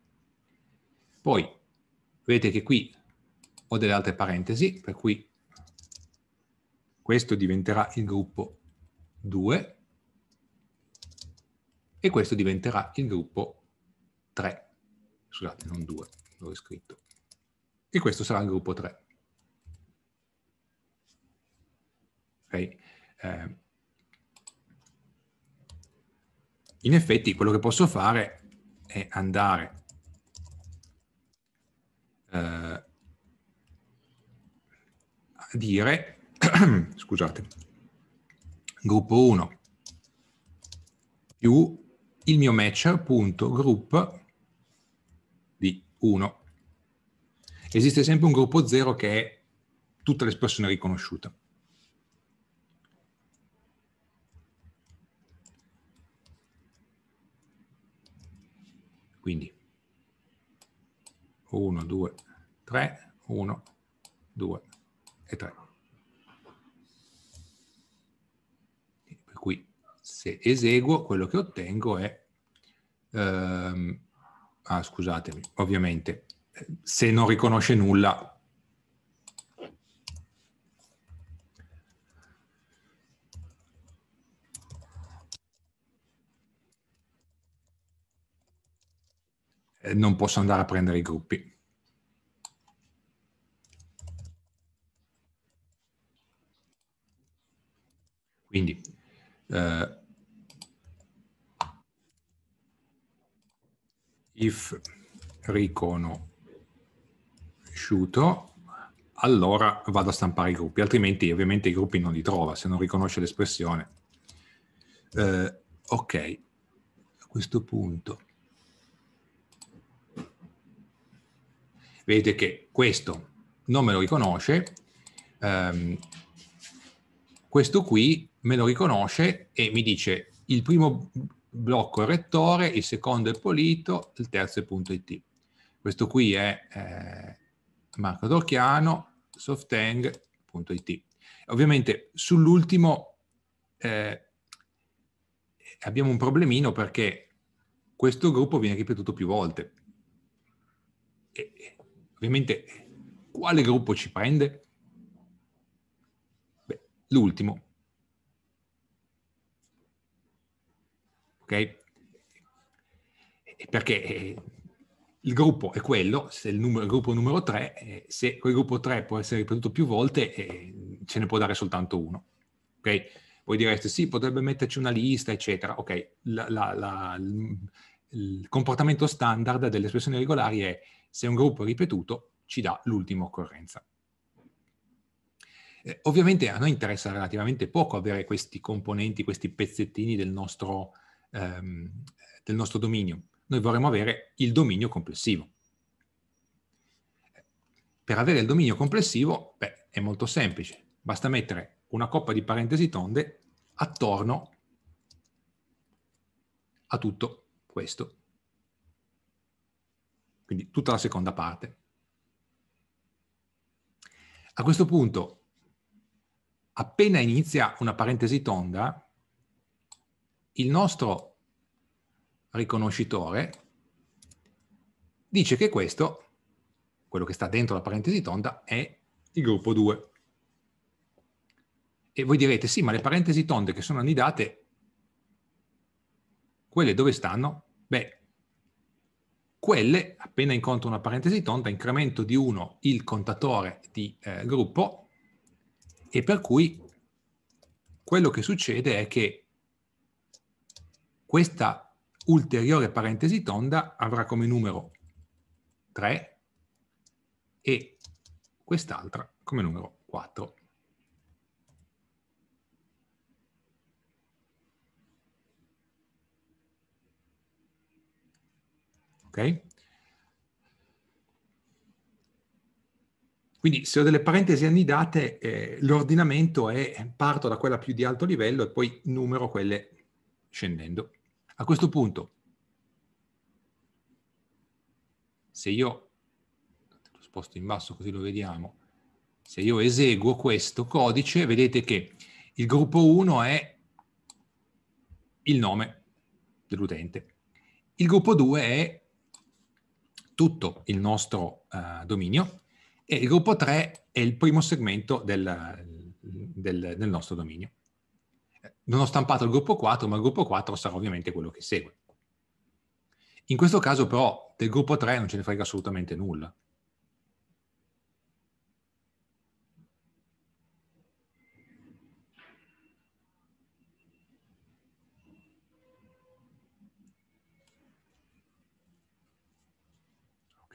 Poi vedete che qui ho delle altre parentesi, per cui questo diventerà il gruppo 2 e questo diventerà il gruppo 3. Scusate, non 2, l'ho scritto. E questo sarà il gruppo 3. Okay? Eh, in effetti quello che posso fare è andare eh, a dire, scusate, gruppo 1 più il mio matcher.group di 1. Esiste sempre un gruppo 0 che è tutta l'espressione riconosciuta. Quindi 1, 2, 3, 1, 2 e 3. Per cui se eseguo quello che ottengo è... Ehm, ah, scusatemi, ovviamente eh, se non riconosce nulla Eh, non posso andare a prendere i gruppi. Quindi eh, if riconosciuto, allora vado a stampare i gruppi, altrimenti ovviamente i gruppi non li trova se non riconosce l'espressione. Eh, ok, a questo punto Vedete che questo non me lo riconosce, ehm, questo qui me lo riconosce e mi dice il primo blocco è rettore, il secondo è polito, il terzo è punto IT. Questo qui è eh, Marco Dorchiano, softeng.it. Ovviamente sull'ultimo eh, abbiamo un problemino perché questo gruppo viene ripetuto più volte. E, Ovviamente, quale gruppo ci prende? Beh, l'ultimo. Ok? Perché eh, il gruppo è quello, se il, numero, il gruppo numero 3, eh, se quel gruppo 3 può essere ripetuto più volte, eh, ce ne può dare soltanto uno. Ok? Voi direste sì, potrebbe metterci una lista, eccetera. Ok, la, la, la, il comportamento standard delle espressioni regolari è se un gruppo è ripetuto, ci dà l'ultima occorrenza. Eh, ovviamente a noi interessa relativamente poco avere questi componenti, questi pezzettini del nostro, ehm, del nostro dominio. Noi vorremmo avere il dominio complessivo. Per avere il dominio complessivo beh, è molto semplice. Basta mettere una coppa di parentesi tonde attorno a tutto questo quindi tutta la seconda parte. A questo punto, appena inizia una parentesi tonda, il nostro riconoscitore dice che questo, quello che sta dentro la parentesi tonda, è il gruppo 2. E voi direte, sì, ma le parentesi tonde che sono annidate, quelle dove stanno? Beh, quelle, appena incontro una parentesi tonda, incremento di 1 il contatore di eh, gruppo e per cui quello che succede è che questa ulteriore parentesi tonda avrà come numero 3 e quest'altra come numero 4. Quindi se ho delle parentesi annidate, eh, l'ordinamento è parto da quella più di alto livello e poi numero quelle scendendo. A questo punto, se io, lo sposto in basso così lo vediamo, se io eseguo questo codice, vedete che il gruppo 1 è il nome dell'utente, il gruppo 2 è tutto il nostro uh, dominio e il gruppo 3 è il primo segmento del, del, del nostro dominio. Non ho stampato il gruppo 4, ma il gruppo 4 sarà ovviamente quello che segue. In questo caso però del gruppo 3 non ce ne frega assolutamente nulla.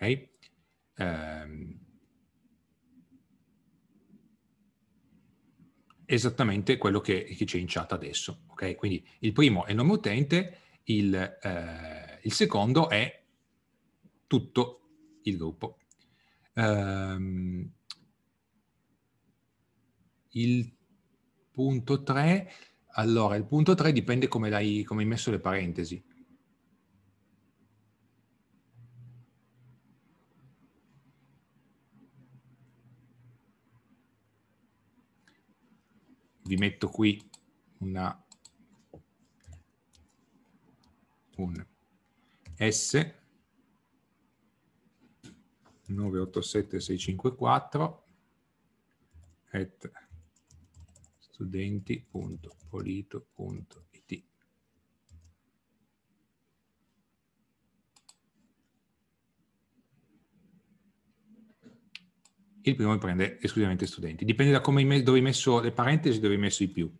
Okay? Ehm, esattamente quello che, che, c'è in chat adesso. Okay? Quindi il primo è il nome utente, il, eh, il secondo è tutto il gruppo. Um, il punto 3, allora il punto 3 dipende come hai messo le parentesi. vi metto qui una, un S 987654 at studenti.polito.it il primo prende esclusivamente studenti. Dipende da come, dove hai messo le parentesi, dove hai messo i più.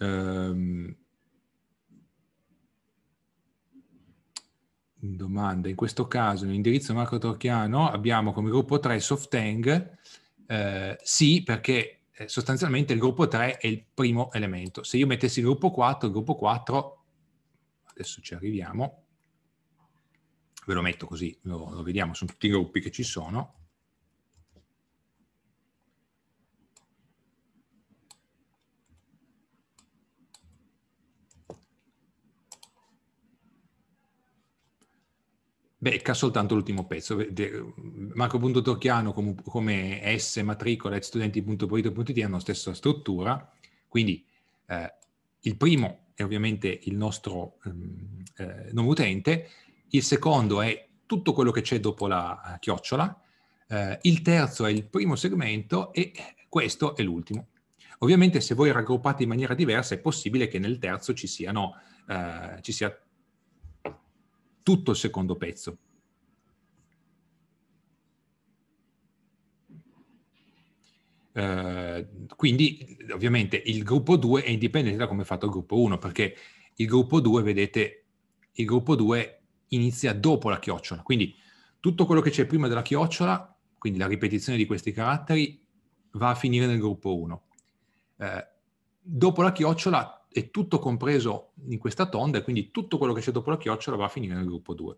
Um, domanda, in questo caso l'indirizzo Marco Torchiano abbiamo come gruppo 3 Softeng, eh, sì perché eh, sostanzialmente il gruppo 3 è il primo elemento. Se io mettessi il gruppo 4, il gruppo 4, adesso ci arriviamo, ve lo metto così, lo, lo vediamo, sono tutti i gruppi che ci sono, Becca soltanto l'ultimo pezzo. Marco.Torchiano come, S matricola e studenti.polito.it hanno la stessa struttura, quindi eh, il primo è ovviamente il nostro um, eh, nome utente, il secondo è tutto quello che c'è dopo la eh, chiocciola, eh, il terzo è il primo segmento e questo è l'ultimo. Ovviamente se voi raggruppate in maniera diversa è possibile che nel terzo ci, siano, eh, ci sia tutto il secondo pezzo. Uh, quindi ovviamente il gruppo 2 è indipendente da come è fatto il gruppo 1 perché il gruppo 2 vedete il gruppo 2 inizia dopo la chiocciola quindi tutto quello che c'è prima della chiocciola quindi la ripetizione di questi caratteri va a finire nel gruppo 1 uh, eh, dopo la chiocciola è tutto compreso in questa tonda e quindi tutto quello che c'è dopo la chiocciola va a finire nel gruppo 2.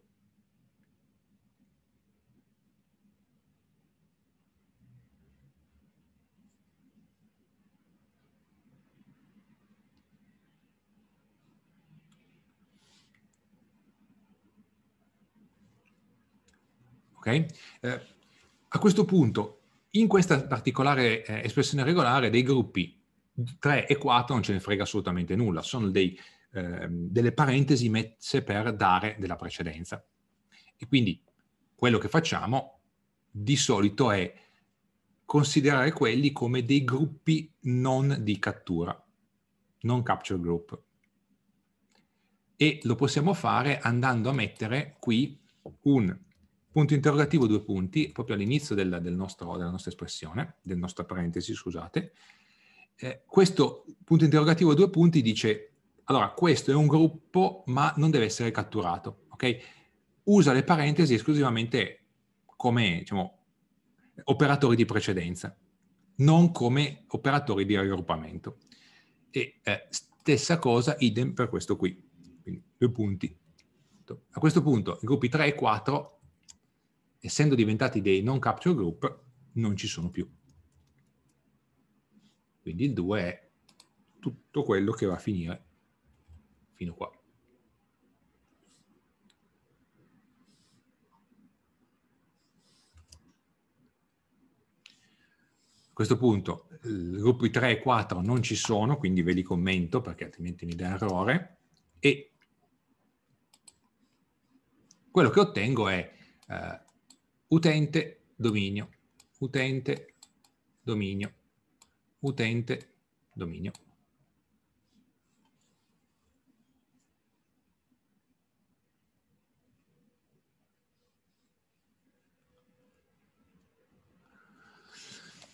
Okay? Eh, a questo punto, in questa particolare eh, espressione regolare dei gruppi 3 e 4 non ce ne frega assolutamente nulla, sono dei, eh, delle parentesi messe per dare della precedenza. E quindi quello che facciamo di solito è considerare quelli come dei gruppi non di cattura, non capture group. E lo possiamo fare andando a mettere qui un punto interrogativo due punti, proprio all'inizio del, del nostro, della nostra espressione, della nostra parentesi, scusate, eh, questo punto interrogativo a due punti dice, allora questo è un gruppo ma non deve essere catturato, ok? Usa le parentesi esclusivamente come diciamo, operatori di precedenza, non come operatori di raggruppamento. E eh, stessa cosa, idem per questo qui, quindi due punti. A questo punto i gruppi 3 e 4, essendo diventati dei non capture group, non ci sono più. Quindi il 2 è tutto quello che va a finire fino qua. A questo punto i gruppi 3 e 4 non ci sono, quindi ve li commento perché altrimenti mi dà errore, e quello che ottengo è uh, utente dominio, utente dominio utente dominio.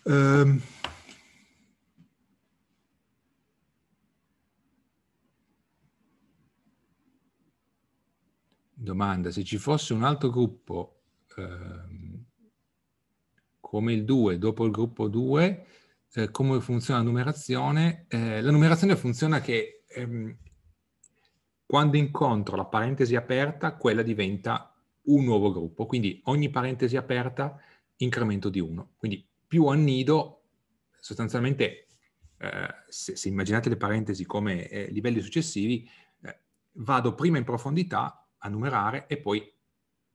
Um, domanda, se ci fosse un altro gruppo ehm, come il 2 dopo il gruppo 2, cioè come funziona la numerazione. Eh, la numerazione funziona che ehm, quando incontro la parentesi aperta, quella diventa un nuovo gruppo, quindi ogni parentesi aperta incremento di 1. Quindi più annido, sostanzialmente, eh, se, se, immaginate le parentesi come eh, livelli successivi, eh, vado prima in profondità a numerare e poi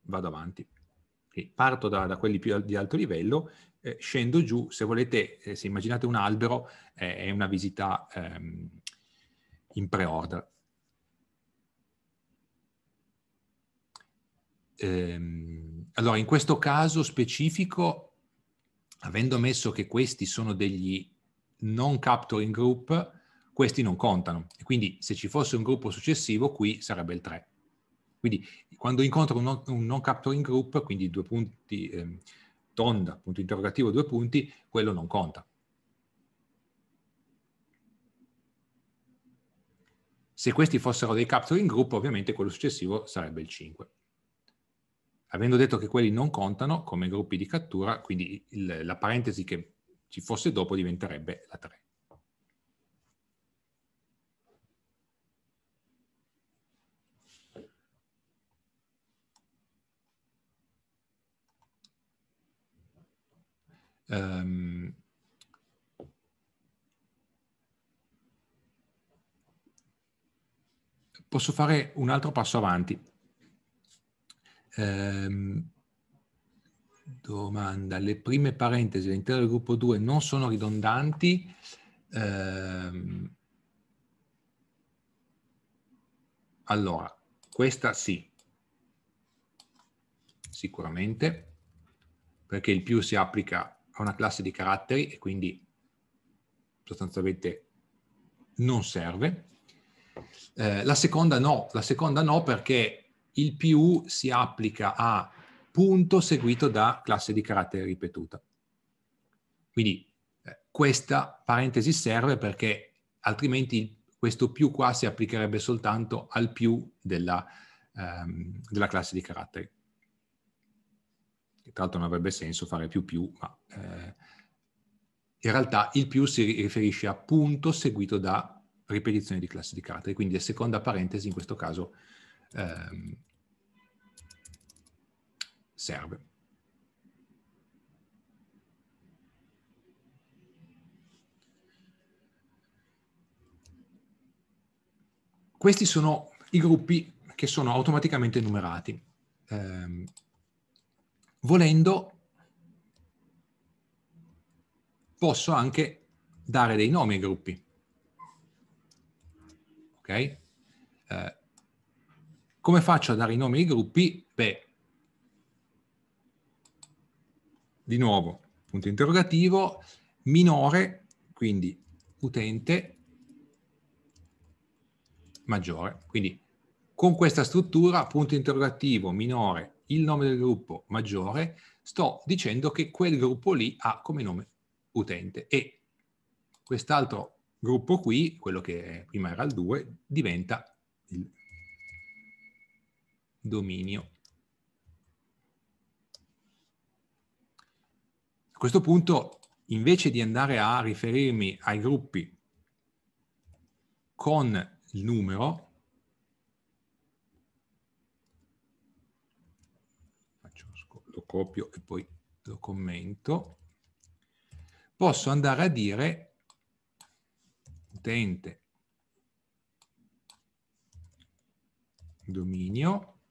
vado avanti. Quindi parto da, da quelli più di alto livello eh, scendo giù, se volete, eh, se immaginate un albero, eh, è una visita ehm, in pre-order. Ehm, allora, in questo caso specifico, avendo messo che questi sono degli non capturing group, questi non contano. E quindi se ci fosse un gruppo successivo, qui sarebbe il 3. Quindi quando incontro un non, un non capturing group, quindi due punti, ehm, tonda, punto interrogativo, due punti, quello non conta. Se questi fossero dei capture in gruppo, ovviamente quello successivo sarebbe il 5. Avendo detto che quelli non contano come gruppi di cattura, quindi il, la parentesi che ci fosse dopo diventerebbe la 3. Um, posso fare un altro passo avanti. Um, domanda, le prime parentesi all'interno del gruppo 2 non sono ridondanti? Um, allora, questa sì, sicuramente, perché il più si applica ha una classe di caratteri e quindi sostanzialmente non serve. Eh, la seconda no, la seconda no perché il più si applica a punto seguito da classe di carattere ripetuta. Quindi eh, questa parentesi serve perché altrimenti questo più qua si applicherebbe soltanto al più della, ehm, della classe di caratteri che tra l'altro non avrebbe senso fare più più, ma eh, in realtà il più si riferisce a punto seguito da ripetizione di classi di carattere, quindi la seconda parentesi in questo caso ehm, serve. Questi sono i gruppi che sono automaticamente numerati. Eh, volendo posso anche dare dei nomi ai gruppi. Ok? Eh, come faccio a dare i nomi ai gruppi? Beh, di nuovo, punto interrogativo, minore, quindi utente maggiore. Quindi con questa struttura, punto interrogativo, minore, il nome del gruppo maggiore, sto dicendo che quel gruppo lì ha come nome utente e quest'altro gruppo qui, quello che prima era il 2, diventa il dominio. A questo punto, invece di andare a riferirmi ai gruppi con il numero, copio e poi lo commento, posso andare a dire utente dominio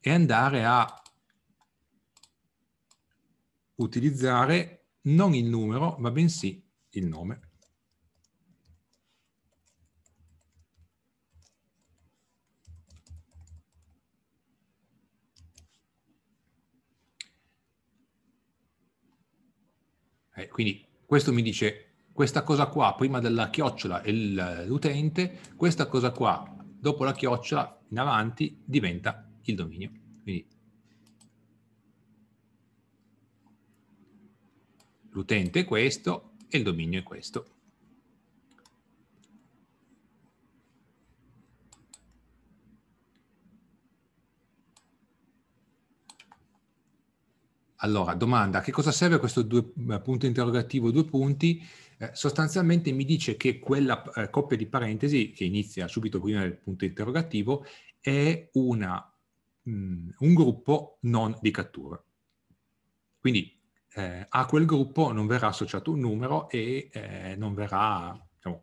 e andare a utilizzare non il numero ma bensì il nome. Eh, quindi questo mi dice questa cosa qua prima della chiocciola è l'utente, questa cosa qua dopo la chiocciola in avanti diventa il dominio. Quindi l'utente è questo e il dominio è questo. Allora, domanda, a che cosa serve questo due, eh, punto interrogativo, due punti? Eh, sostanzialmente mi dice che quella eh, coppia di parentesi, che inizia subito prima del punto interrogativo, è una, mh, mm, un gruppo non di cattura. Quindi eh, a quel gruppo non verrà associato un numero e eh, non verrà diciamo,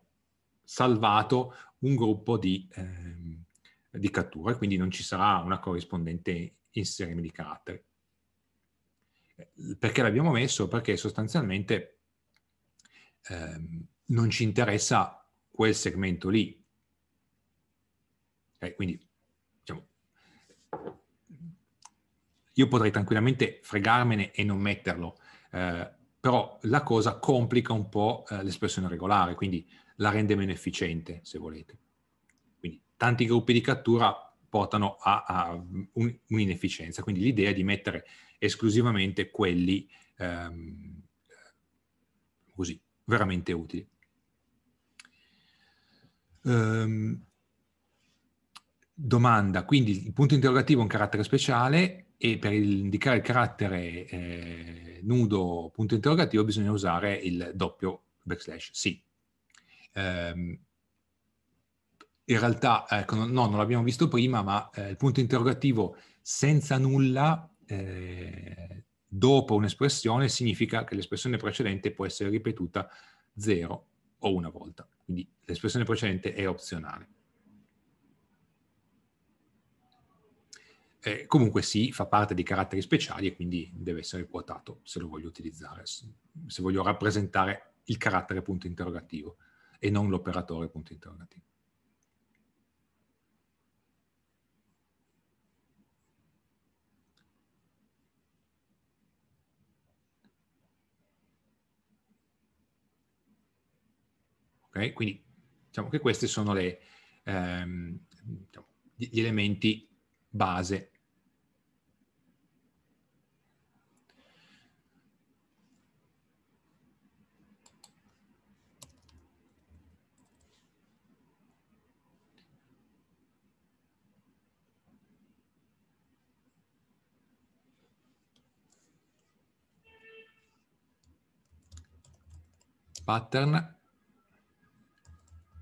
salvato un gruppo di, ehm, di cattura, quindi non ci sarà una corrispondente insieme di caratteri. Perché l'abbiamo messo? Perché sostanzialmente ehm, non ci interessa quel segmento lì. Okay, quindi, diciamo, io potrei tranquillamente fregarmene e non metterlo, eh, però la cosa complica un po' eh, l'espressione regolare, quindi la rende meno efficiente, se volete. Quindi tanti gruppi di cattura portano a, a un, un'inefficienza. Quindi l'idea è di mettere esclusivamente quelli ehm, così, veramente utili. Um, domanda, quindi il punto interrogativo è un carattere speciale e per indicare il carattere eh, nudo punto interrogativo bisogna usare il doppio backslash sì. Um, in realtà, ecco, no, non l'abbiamo visto prima, ma eh, il punto interrogativo senza nulla eh, dopo un'espressione significa che l'espressione precedente può essere ripetuta zero o una volta. Quindi l'espressione precedente è opzionale. Eh, comunque sì, fa parte dei caratteri speciali e quindi deve essere quotato se lo voglio utilizzare, se voglio rappresentare il carattere punto interrogativo e non l'operatore punto interrogativo. Okay? Quindi diciamo che questi sono le, ehm, diciamo, gli elementi base. pattern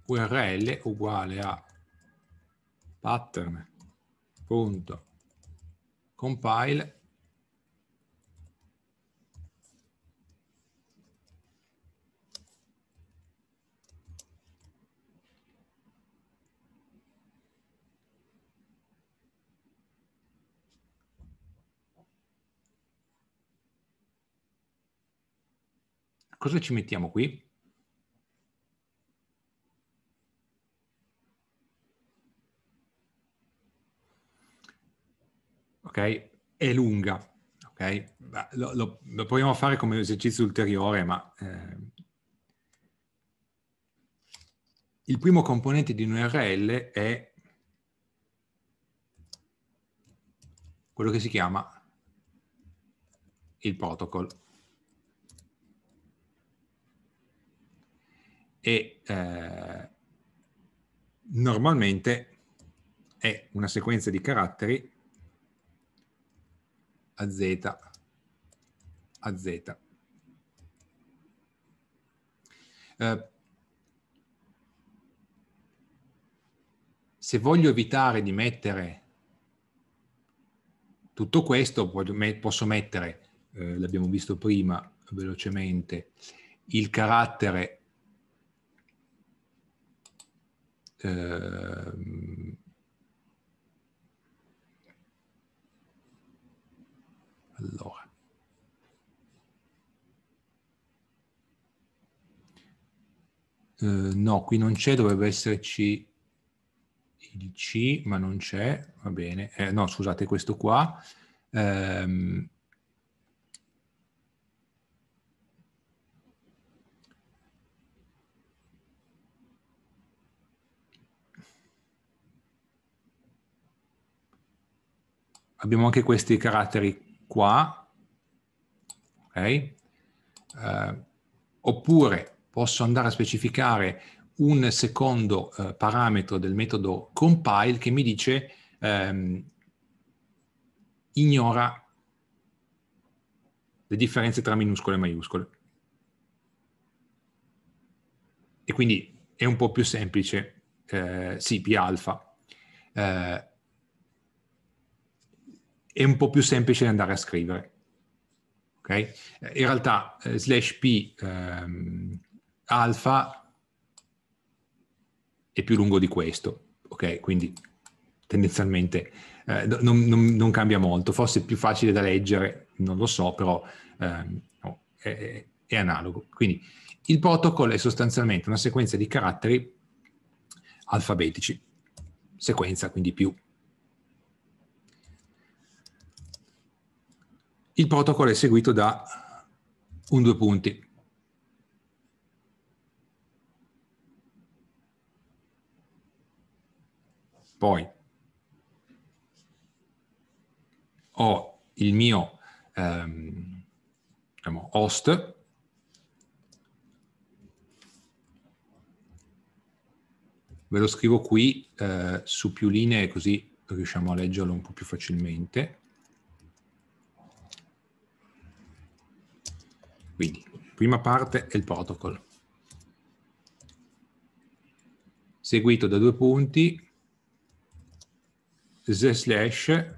url uguale a pattern.compile cosa ci mettiamo qui? ok? È lunga, ok? Lo, lo, lo proviamo a fare come esercizio ulteriore, ma... Eh, il primo componente di un'URL è quello che si chiama il protocol. E eh, normalmente è una sequenza di caratteri a z, a z. Eh, se voglio evitare di mettere tutto questo, posso mettere, eh, l'abbiamo visto prima velocemente, il carattere eh, Allora. Eh, no, qui non c'è, dovrebbe esserci il C, ma non c'è, va bene. Eh, no, scusate, questo qua. Ehm, abbiamo anche questi caratteri qua, ok? Uh, oppure posso andare a specificare un secondo uh, parametro del metodo compile che mi dice um, ignora le differenze tra minuscole e maiuscole. E quindi è un po' più semplice eh, CP alfa. Eh, è un po' più semplice da andare a scrivere. Okay? Eh, in realtà eh, slash p ehm, alfa è più lungo di questo, ok? Quindi tendenzialmente eh, non, non, non, cambia molto, forse è più facile da leggere, non lo so, però ehm, no, è, è analogo. Quindi il protocollo è sostanzialmente una sequenza di caratteri alfabetici, sequenza quindi più Il protocollo è seguito da un due punti. Poi ho il mio ehm, diciamo, host ve lo scrivo qui eh, su più linee così riusciamo a leggerlo un po' più facilmente Quindi, prima parte è il protocol, seguito da due punti, the slash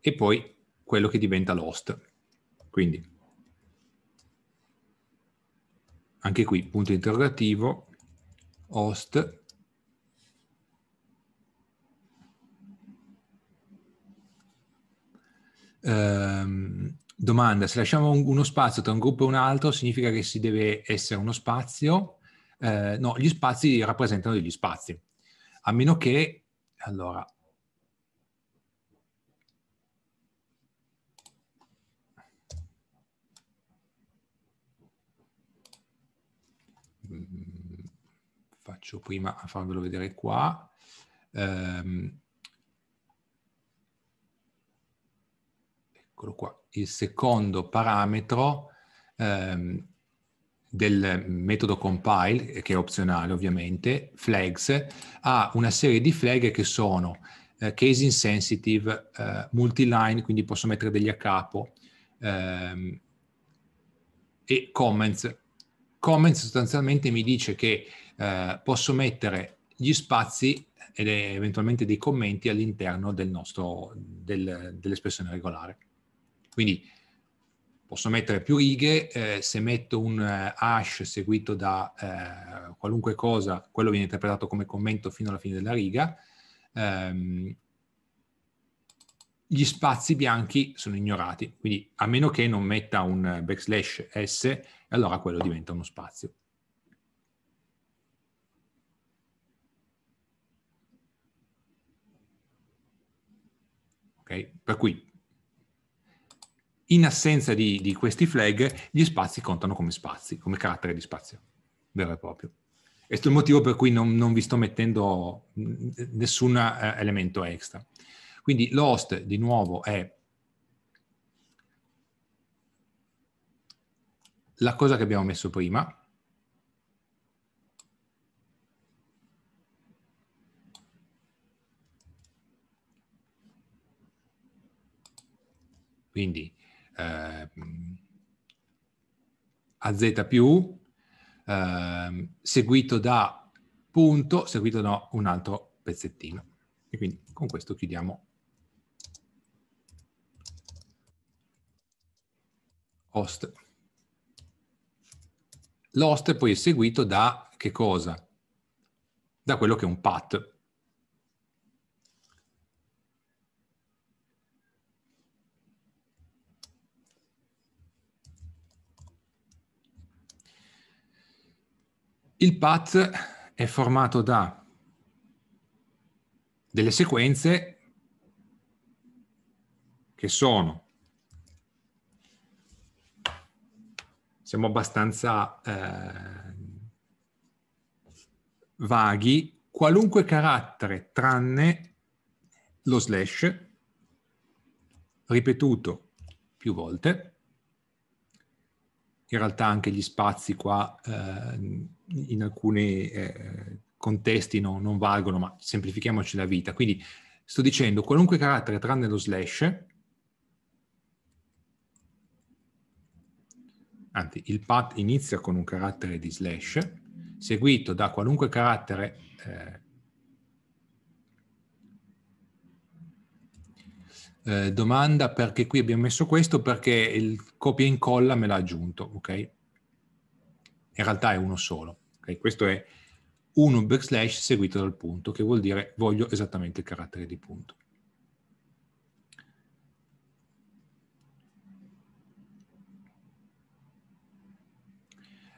e poi quello che diventa l'host. Quindi, anche qui, punto interrogativo, host ehm, domanda, se lasciamo un, uno spazio tra un gruppo e un altro significa che si deve essere uno spazio? Eh, no, gli spazi rappresentano degli spazi, a meno che, allora, mm, faccio prima a farvelo vedere qua. Um, eccolo qua, il secondo parametro ehm, del metodo compile, eh, che è opzionale ovviamente, flags, ha una serie di flag che sono eh, case insensitive, eh, multiline, quindi posso mettere degli a capo, ehm, e comments. Comments sostanzialmente mi dice che eh, posso mettere gli spazi ed eventualmente dei commenti all'interno del dell'espressione regolare. Quindi posso mettere più righe, eh, se metto un eh, hash seguito da eh, qualunque cosa, quello viene interpretato come commento fino alla fine della riga. Ehm, gli spazi bianchi sono ignorati, quindi a meno che non metta un backslash s, allora quello diventa uno spazio. Okay? Per cui in assenza di, di, questi flag, gli spazi contano come spazi, come carattere di spazio vero e proprio. Questo è il motivo per cui non, non vi sto mettendo mm, nessun eh, elemento extra. Quindi l'host di nuovo è la cosa che abbiamo messo prima, Quindi eh, AZ più, eh, seguito da punto, seguito da un altro pezzettino. E quindi con questo chiudiamo. Host. L'host è poi seguito da che cosa? Da quello che è un path, Il path è formato da delle sequenze che sono, siamo abbastanza eh, vaghi, qualunque carattere tranne lo slash ripetuto più volte in realtà anche gli spazi qua eh, in alcuni eh, contesti no, non valgono, ma semplifichiamoci la vita. Quindi sto dicendo qualunque carattere tranne lo slash, anzi il path inizia con un carattere di slash, seguito da qualunque carattere eh, eh, domanda perché qui abbiamo messo questo perché il copia e incolla me l'ha aggiunto, ok? In realtà è uno solo, ok? Questo è uno backslash seguito dal punto, che vuol dire voglio esattamente il carattere di punto.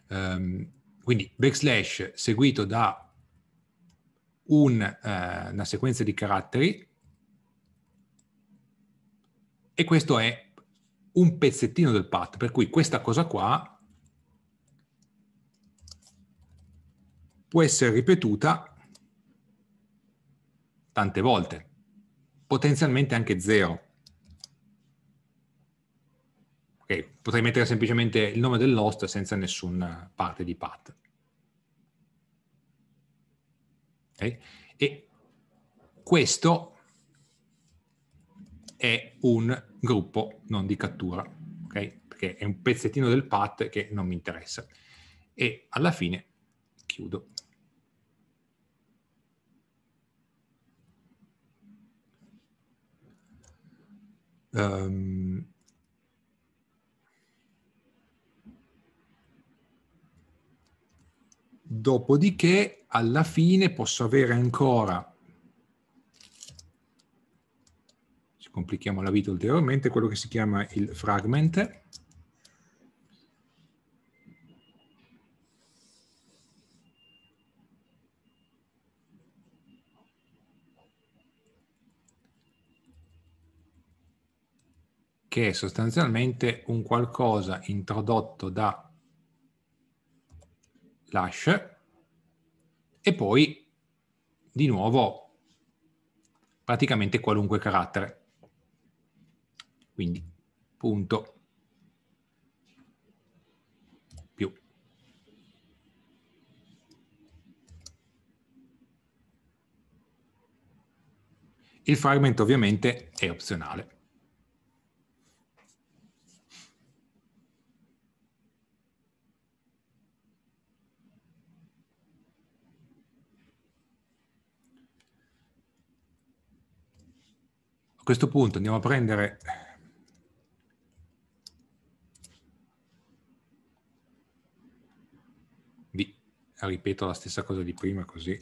Um, quindi backslash seguito da un, uh, una sequenza di caratteri e questo è un pezzettino del path, per cui questa cosa qua può essere ripetuta tante volte, potenzialmente anche zero. Okay, potrei mettere semplicemente il nome dell'host senza nessuna parte di path. Okay? E questo è un gruppo, non di cattura, ok? perché è un pezzettino del path che non mi interessa. E alla fine chiudo. Um, dopodiché alla fine posso avere ancora complichiamo la vita ulteriormente, quello che si chiama il fragment. che è sostanzialmente un qualcosa introdotto da Lush e poi di nuovo praticamente qualunque carattere. Quindi punto più. Il fragment ovviamente è opzionale. A questo punto andiamo a prendere ripeto la stessa cosa di prima così.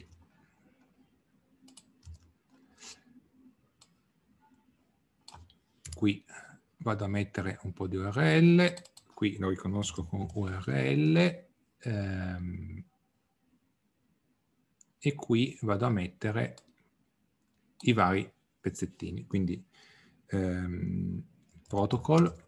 Qui vado a mettere un po' di URL, qui lo riconosco con URL ehm, e qui vado a mettere i vari pezzettini, quindi ehm, protocol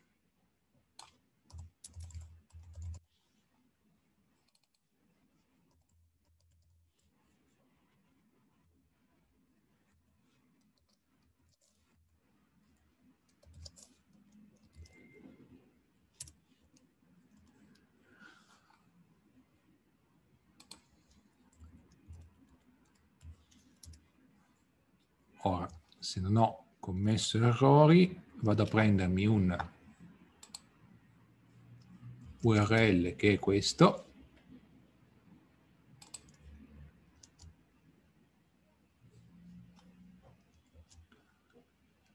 messo errori, vado a prendermi un URL che è questo,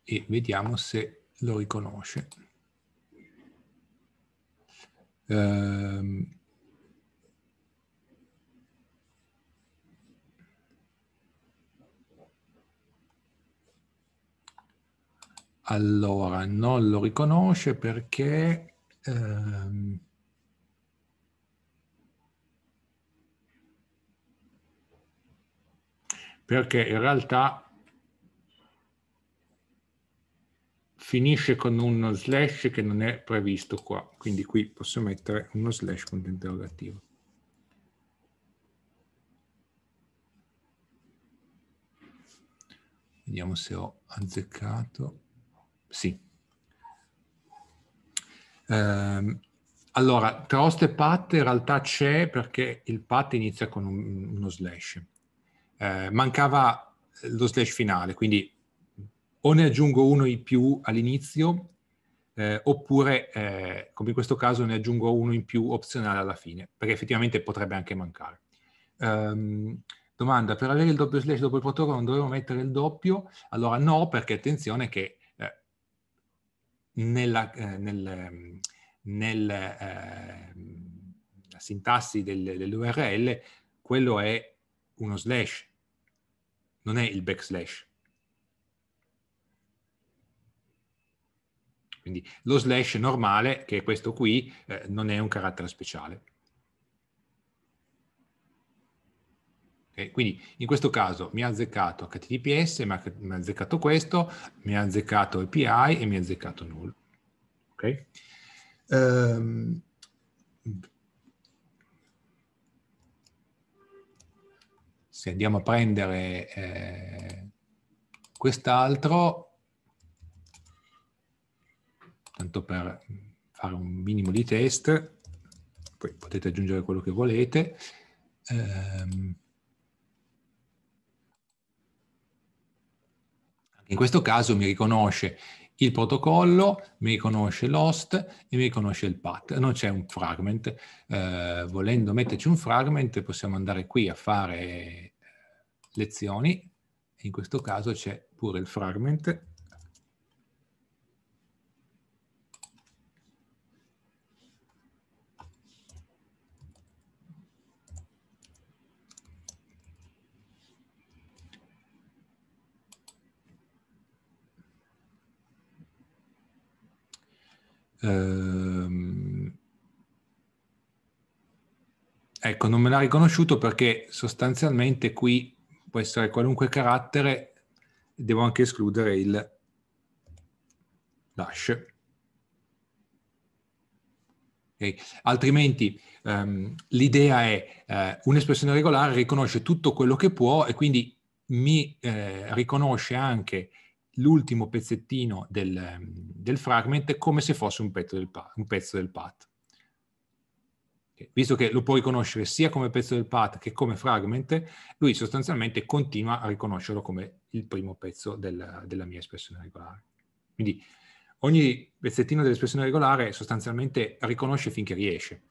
e vediamo se lo riconosce. Um, Allora, non lo riconosce perché... Ehm, perché in realtà finisce con uno slash che non è previsto qua, quindi qui posso mettere uno slash con l'interrogativo. Vediamo se ho azzeccato. Sì. Um, allora, tra host e pat in realtà c'è perché il pat inizia con un, uno slash. Eh, mancava lo slash finale, quindi o ne aggiungo uno in più all'inizio, eh, oppure, eh, come in questo caso, ne aggiungo uno in più opzionale alla fine, perché effettivamente potrebbe anche mancare. Um, domanda, per avere il doppio slash dopo il protocollo non dovevo mettere il doppio? Allora no, perché attenzione che nella, eh, nel, ehm, nella ehm, sintassi del, dell'URL, quello è uno slash, non è il backslash. Quindi lo slash normale, che è questo qui, eh, non è un carattere speciale. Okay? Quindi in questo caso mi ha azzeccato HTTPS, mi ha azzeccato questo, mi ha azzeccato API e mi ha azzeccato null. Ok? Um, se andiamo a prendere eh, quest'altro, tanto per fare un minimo di test, poi potete aggiungere quello che volete. Um, In questo caso mi riconosce il protocollo, mi riconosce l'host e mi riconosce il path. Non c'è un fragment. Eh, volendo metterci un fragment possiamo andare qui a fare eh, lezioni. In questo caso c'è pure il fragment Ehm, ecco, non me l'ha riconosciuto perché sostanzialmente qui può essere qualunque carattere, devo anche escludere il dash. Okay. Altrimenti um, l'idea è eh, un'espressione regolare riconosce tutto quello che può e quindi mi eh, riconosce anche l'ultimo pezzettino del, del, fragment come se fosse un pezzo del, un pezzo del path. Visto che lo può riconoscere sia come pezzo del path che come fragment, lui sostanzialmente continua a riconoscerlo come il primo pezzo del, della mia espressione regolare. Quindi ogni pezzettino dell'espressione regolare sostanzialmente riconosce finché riesce.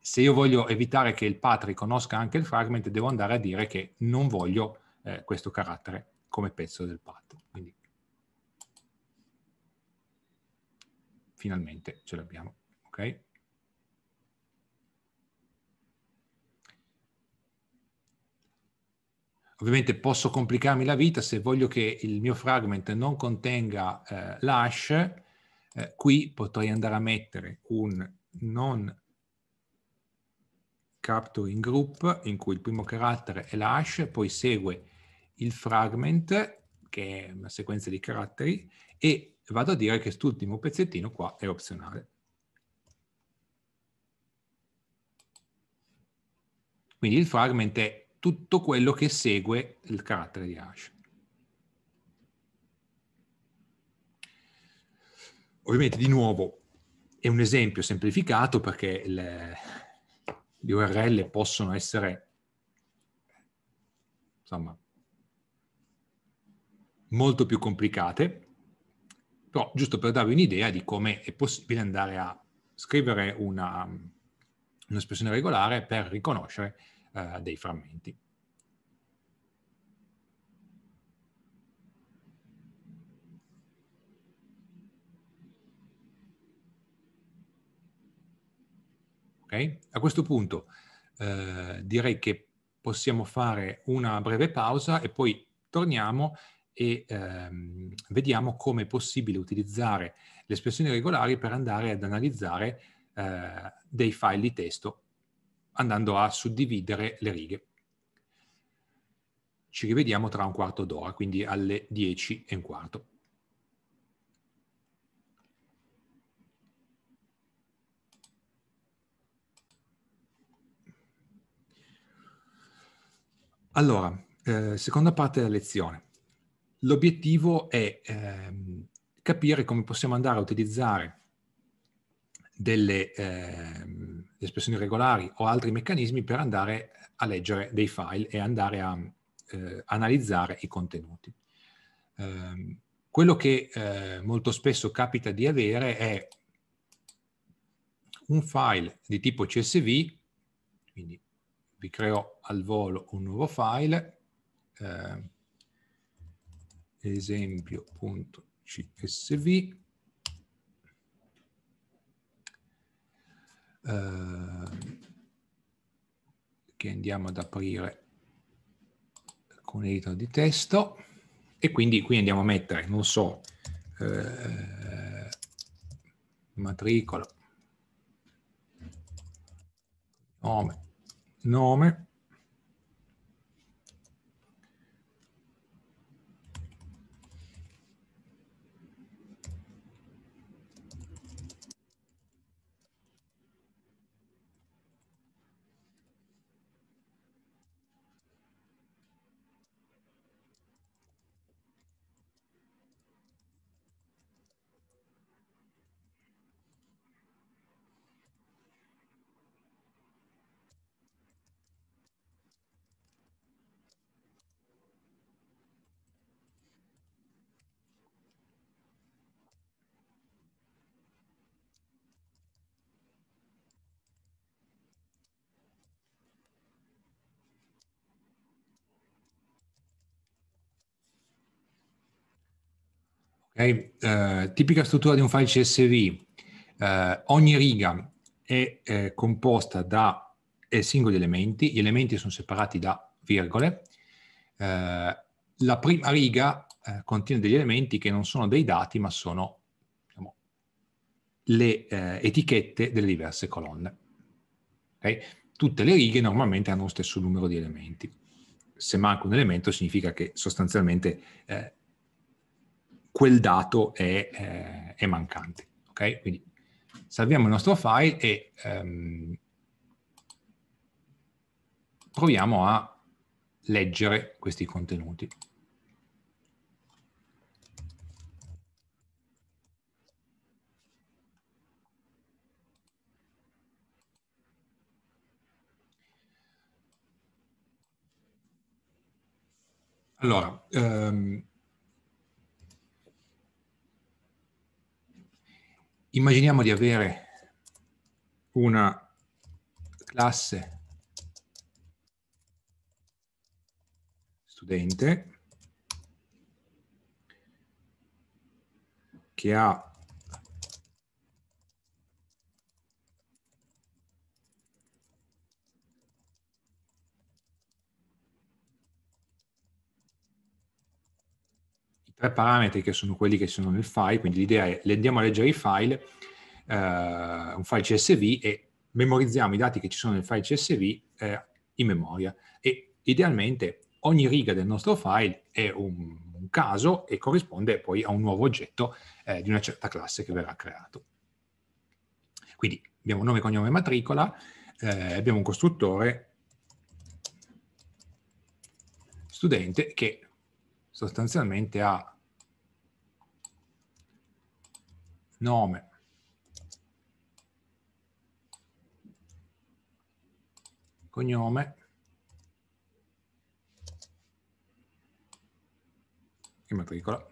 Se io voglio evitare che il path riconosca anche il fragment, devo andare a dire che non voglio eh, questo carattere come pezzo del patto. Quindi finalmente ce l'abbiamo, ok? Ovviamente posso complicarmi la vita se voglio che il mio fragment non contenga eh, l'hash, eh, qui potrei andare a mettere un non capturing group in cui il primo carattere è l'hash, poi segue il fragment, che è una sequenza di caratteri, e vado a dire che quest'ultimo pezzettino qua è opzionale. Quindi il fragment è tutto quello che segue il carattere di hash. Ovviamente, di nuovo, è un esempio semplificato perché le, le URL possono essere insomma, molto più complicate, però giusto per darvi un'idea di come è possibile andare a scrivere una, un'espressione regolare per riconoscere eh, dei frammenti. Okay? A questo punto eh, direi che possiamo fare una breve pausa e poi torniamo e ehm, vediamo come è possibile utilizzare le espressioni regolari per andare ad analizzare eh, dei file di testo andando a suddividere le righe. Ci rivediamo tra un quarto d'ora, quindi alle 10 e un quarto. Allora, eh, seconda parte della lezione. L'obiettivo è ehm, capire come possiamo andare a utilizzare delle ehm, espressioni regolari o altri meccanismi per andare a leggere dei file e andare a eh, analizzare i contenuti. Eh, quello che eh, molto spesso capita di avere è un file di tipo CSV, quindi vi creo al volo un nuovo file, eh, esempio.csv eh, che andiamo ad aprire con editor di testo e quindi qui andiamo a mettere, non so, eh, matricola, nome, nome, Okay? Eh, tipica struttura di un file CSV. Eh, ogni riga è eh, composta da singoli elementi, gli elementi sono separati da virgole. Eh, la prima riga eh, contiene degli elementi che non sono dei dati ma sono diciamo, le eh, etichette delle diverse colonne. Okay? Tutte le righe normalmente hanno lo stesso numero di elementi. Se manca un elemento significa che sostanzialmente quel dato è, eh, è mancante. Okay? Quindi salviamo il nostro file e ehm, proviamo a leggere questi contenuti. Allora, ehm, immaginiamo di avere una classe studente che ha tre parametri che sono quelli che sono nel file, quindi l'idea è le andiamo a leggere i file, eh, un file CSV e memorizziamo i dati che ci sono nel file CSV eh, in memoria e idealmente ogni riga del nostro file è un, un caso e corrisponde poi a un nuovo oggetto eh, di una certa classe che verrà creato. Quindi abbiamo nome, cognome, matricola, eh, abbiamo un costruttore studente che sostanzialmente ha nome cognome e matricola.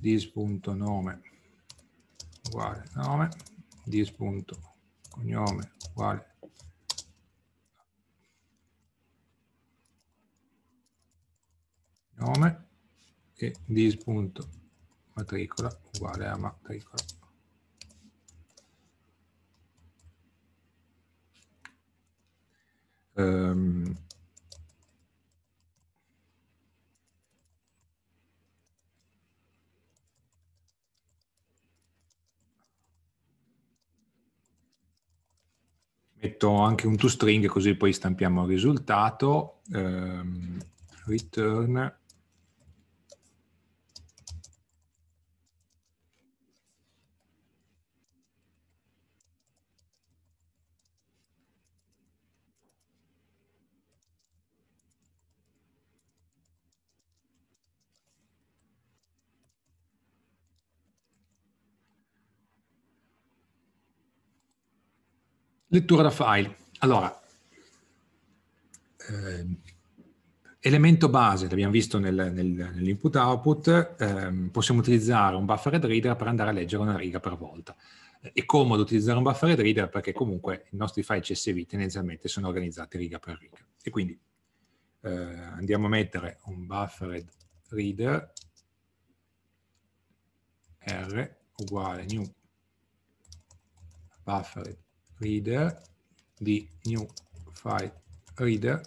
dis.nome uguale nome, dis.cognome uguale nome che dis.matricola uguale a matricola. Um, metto anche un toString così poi stampiamo il risultato, um, return Lettura da file. Allora, ehm, elemento base, l'abbiamo visto nel, nel, nell'input output, ehm, possiamo utilizzare un buffer buffered reader per andare a leggere una riga per volta. È comodo utilizzare un buffer buffered reader perché comunque i nostri file CSV tendenzialmente sono organizzati riga per riga. E quindi eh, andiamo a mettere un buffer buffered reader r uguale new buffer buffered reader di new file reader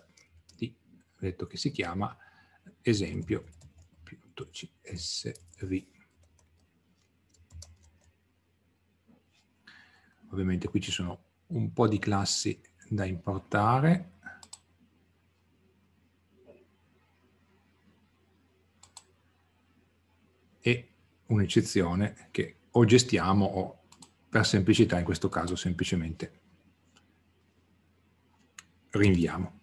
di, detto che si chiama esempio.csv. Ovviamente qui ci sono un po' di classi da importare. E un'eccezione che o gestiamo o per semplicità in questo caso semplicemente rinviamo.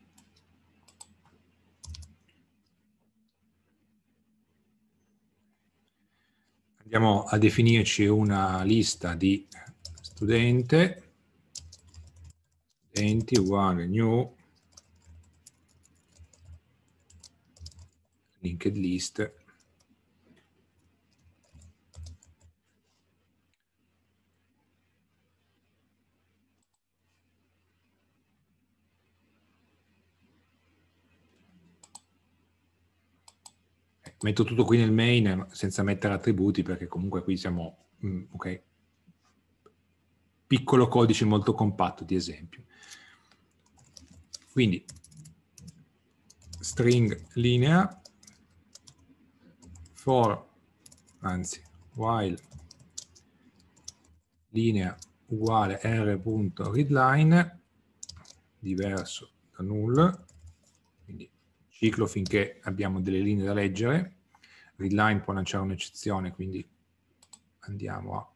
Andiamo a definirci una lista di studente, studenti uguale new linked list metto tutto qui nel main senza mettere attributi perché comunque qui siamo, mm, ok, piccolo codice molto compatto di esempio. Quindi string linea for, anzi, while linea uguale r.readline diverso da null ciclo finché abbiamo delle linee da leggere. Readline può lanciare un'eccezione, quindi andiamo a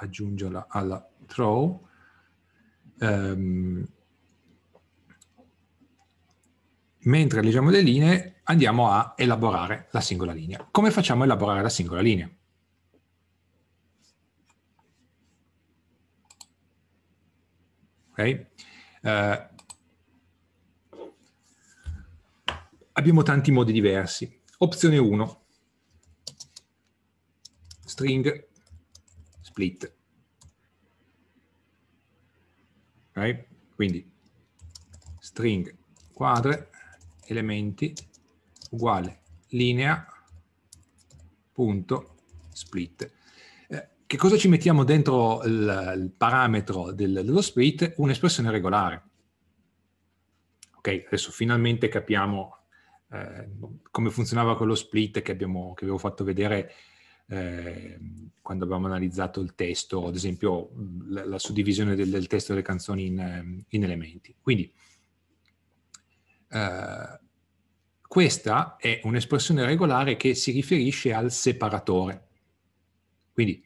aggiungerla alla throw. Um, mentre leggiamo le linee andiamo a elaborare la singola linea. Come facciamo a elaborare la singola linea? Ok? Uh, abbiamo tanti modi diversi. Opzione 1, string split. Okay? Quindi string quadre elementi uguale linea punto split. Eh, che cosa ci mettiamo dentro il, parametro dello split? Un'espressione regolare. Ok, adesso finalmente capiamo eh, come funzionava quello split che, abbiamo, che avevo fatto vedere eh, quando abbiamo analizzato il testo, ad esempio la, la suddivisione del, del, testo delle canzoni in, eh, in elementi. Quindi eh, questa è un'espressione regolare che si riferisce al separatore. Quindi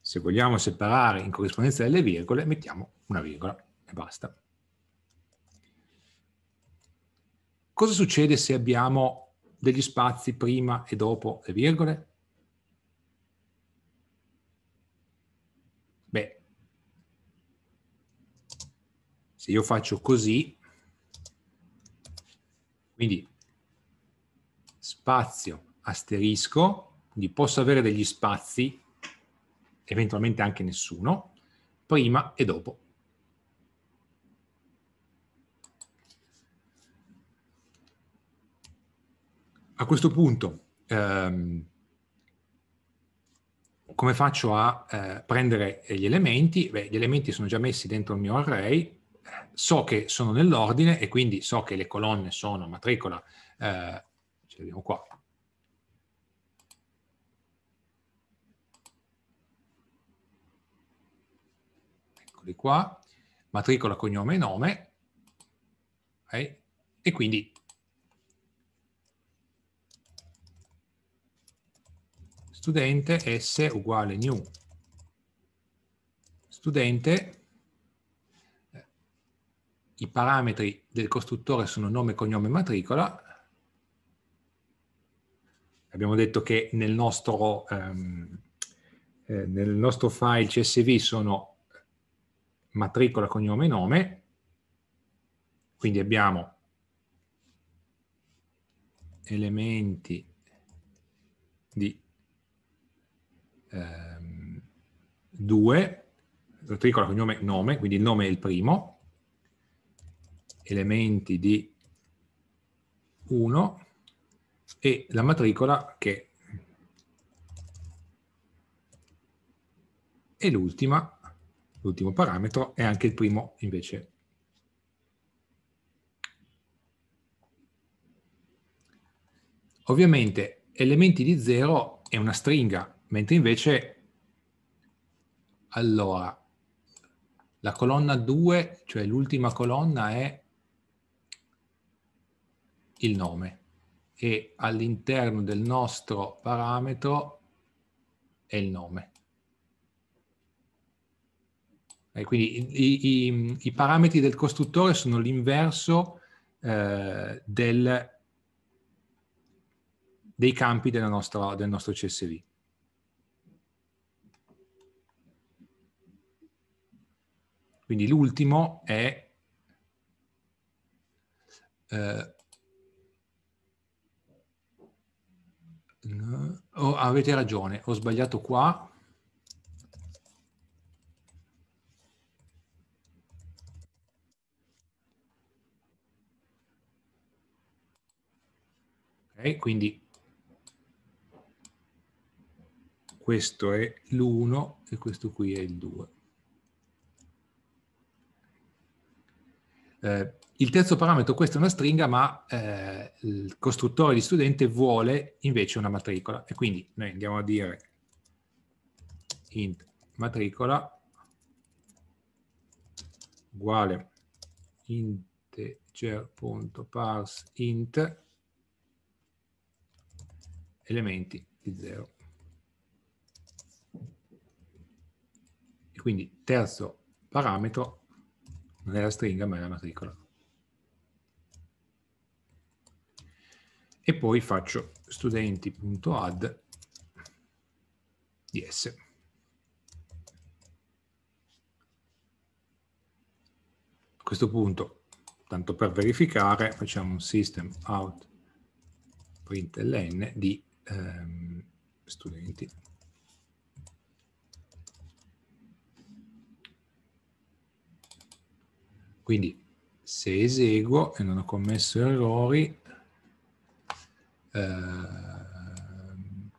se vogliamo separare in corrispondenza delle virgole, mettiamo una virgola e basta. Cosa succede se abbiamo degli spazi prima e dopo le virgole? Beh, se io faccio così, quindi spazio asterisco, quindi posso avere degli spazi, eventualmente anche nessuno, prima e dopo a questo punto, ehm, come faccio a eh, prendere gli elementi? Beh, gli elementi sono già messi dentro il mio array, eh, so che sono nell'ordine e quindi so che le colonne sono matricola, eh, ce l'abbiamo qua, eccoli qua, matricola, cognome e nome, okay? e quindi studente s uguale new studente eh, i parametri del costruttore sono nome, cognome e matricola abbiamo detto che nel nostro, um, nel nostro file csv sono matricola, cognome e nome quindi abbiamo elementi di 2, ehm, matricola cognome nome, quindi il nome è il primo, elementi di 1 e la matricola che è l'ultima, l'ultimo parametro è anche il primo invece Ovviamente elementi di 0 è una stringa, Mentre invece, allora, la colonna 2, cioè l'ultima colonna, è il nome e all'interno del nostro parametro è il nome. E quindi i, i, i parametri del costruttore sono l'inverso eh, dei campi nostra, del nostro CSV. Quindi l'ultimo è eh, oh, avete ragione, ho sbagliato qua. Ok, quindi questo è l'1 e questo qui è il 2. Eh, il terzo parametro, questa è una stringa, ma eh, il costruttore di studente vuole invece una matricola. E quindi noi andiamo a dire int matricola uguale integer.parse int elementi di 0. E quindi terzo parametro non è la stringa, ma è la matricola. E poi faccio studenti.add di S. A questo punto, tanto per verificare, facciamo un system out println di ehm, studenti. Quindi se eseguo e non ho commesso errori, ehm,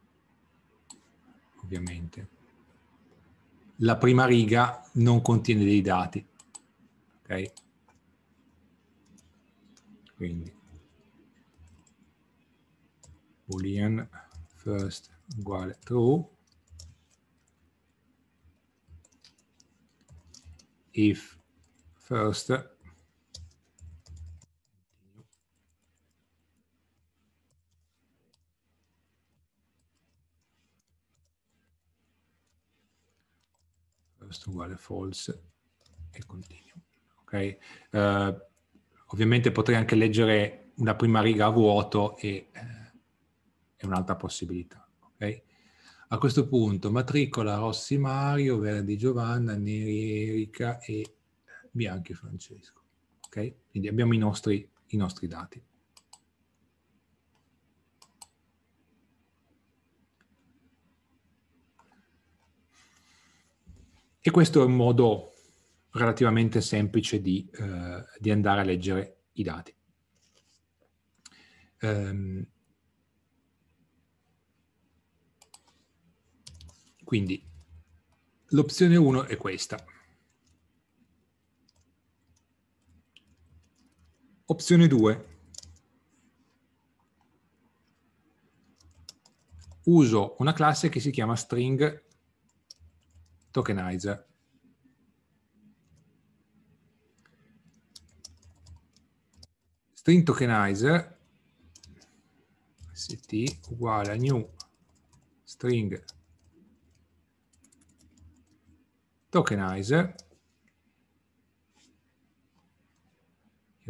ovviamente, la prima riga non contiene dei dati. Ok? Quindi, boolean first uguale true if first. First uguale false e continuo Ok? Uh, ovviamente potrei anche leggere una prima riga a vuoto e è eh, un'altra possibilità. Okay? A questo punto matricola Rossi Mario, Verdi Giovanna, Neri Erika e Bianchi Francesco. Okay? Quindi abbiamo i nostri, i nostri dati. E questo è un modo relativamente semplice di, eh, di andare a leggere i dati. Um, quindi l'opzione 1 è questa. Opzione 2. Uso una classe che si chiama string tokenizer. String tokenizer st uguale a new string tokenizer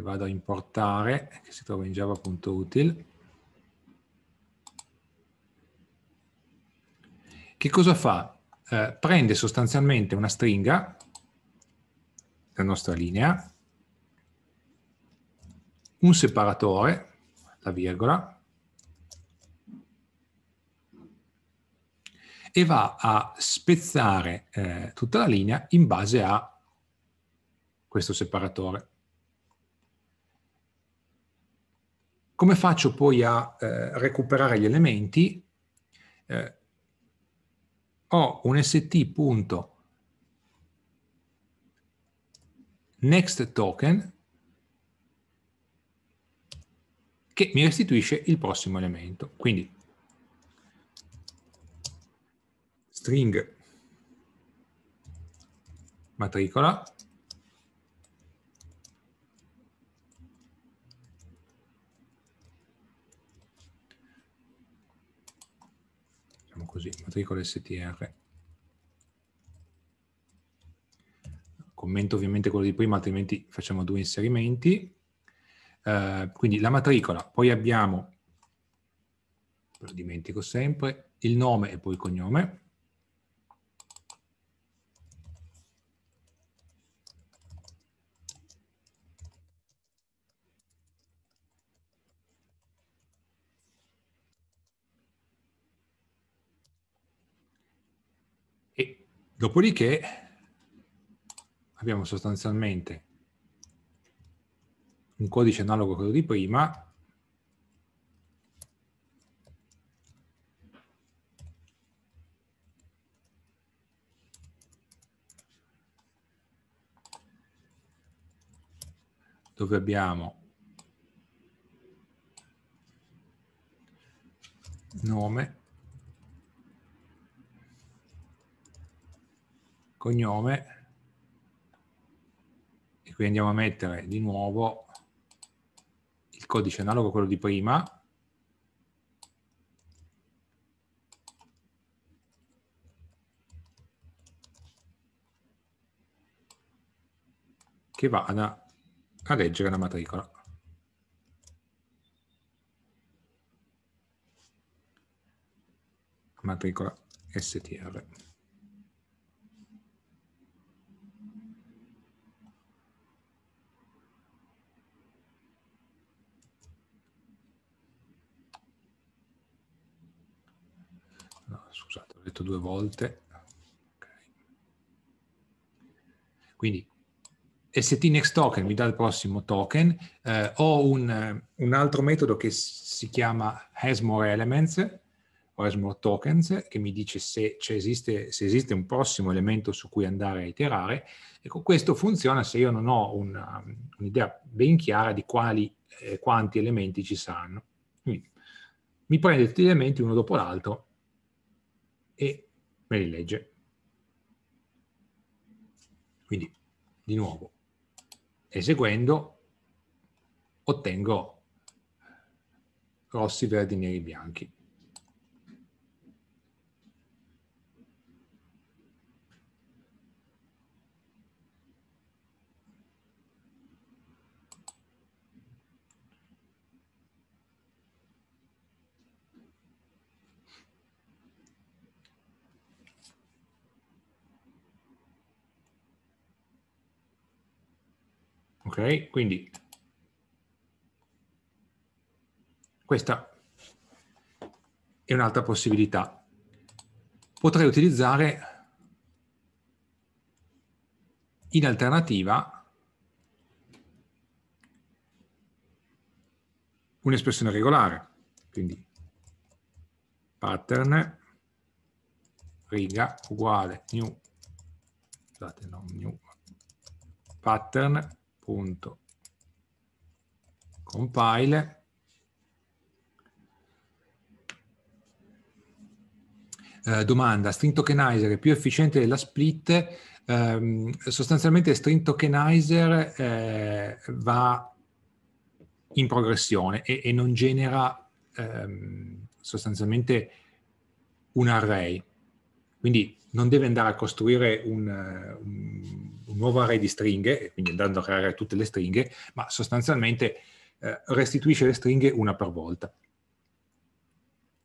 che vado a importare, che si trova in java.util. Che cosa fa? Eh, prende sostanzialmente una stringa, la nostra linea, un separatore, la virgola, e va a spezzare eh, tutta la linea in base a questo separatore. Come faccio poi a eh, recuperare gli elementi? Eh, ho un st.next.token che mi restituisce il prossimo elemento. Quindi string matricola così, matricola STR. Commento ovviamente quello di prima, altrimenti facciamo due inserimenti. Uh, quindi la matricola, poi abbiamo, lo dimentico sempre, il nome e poi il cognome. Dopodiché abbiamo sostanzialmente un codice analogo a quello di prima dove abbiamo nome cognome e qui andiamo a mettere di nuovo il codice analogo a quello di prima che vada a leggere la matricola. Matricola STR. l'ho detto due volte. Okay. Quindi ST Next Token mi dà il prossimo token. Eh, ho un, un, altro metodo che si chiama hasMore Elements o hasMore Tokens che mi dice se esiste, se, esiste, un prossimo elemento su cui andare a iterare. Ecco, questo funziona se io non ho um, un'idea un ben chiara di quali, eh, quanti elementi ci saranno. Quindi, mi prende tutti gli elementi uno dopo l'altro e me li legge. Quindi, di nuovo, eseguendo ottengo rossi, verdi, neri, bianchi. Ok, quindi questa è un'altra possibilità. Potrei utilizzare in alternativa un'espressione regolare, quindi pattern riga uguale new, scusate, non new pattern punto compile Eh, domanda, string tokenizer è più efficiente della split? Ehm, sostanzialmente string tokenizer eh, va in progressione e, e non genera ehm, sostanzialmente un array. Quindi non deve andare a costruire un, eh, un un nuovo array di stringhe, quindi andando a creare tutte le stringhe, ma sostanzialmente eh, restituisce le stringhe una per volta.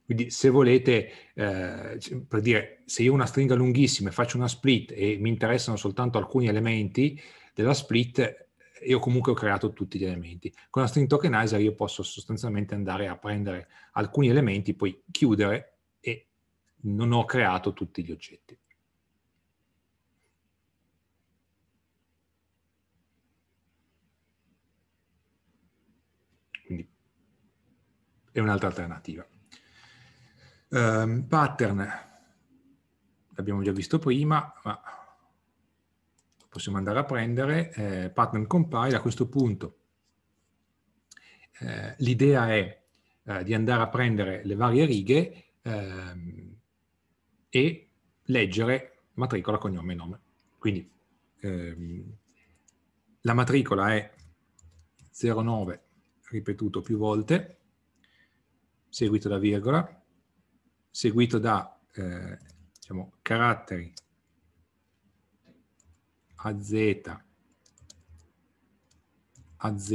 Quindi se volete, eh, per dire, se io ho una stringa lunghissima e faccio una split e mi interessano soltanto alcuni elementi della split, io comunque ho creato tutti gli elementi. Con la string tokenizer io posso sostanzialmente andare a prendere alcuni elementi, poi chiudere e non ho creato tutti gli oggetti. è un'altra alternativa. Um, pattern, l'abbiamo già visto prima, ma possiamo andare a prendere, eh, pattern compile a questo punto. Eh, L'idea è eh, di andare a prendere le varie righe ehm, e leggere matricola, cognome e nome. Quindi ehm, la matricola è 09 ripetuto più volte, seguito da virgola, seguito da eh, diciamo, caratteri AZ, AZ,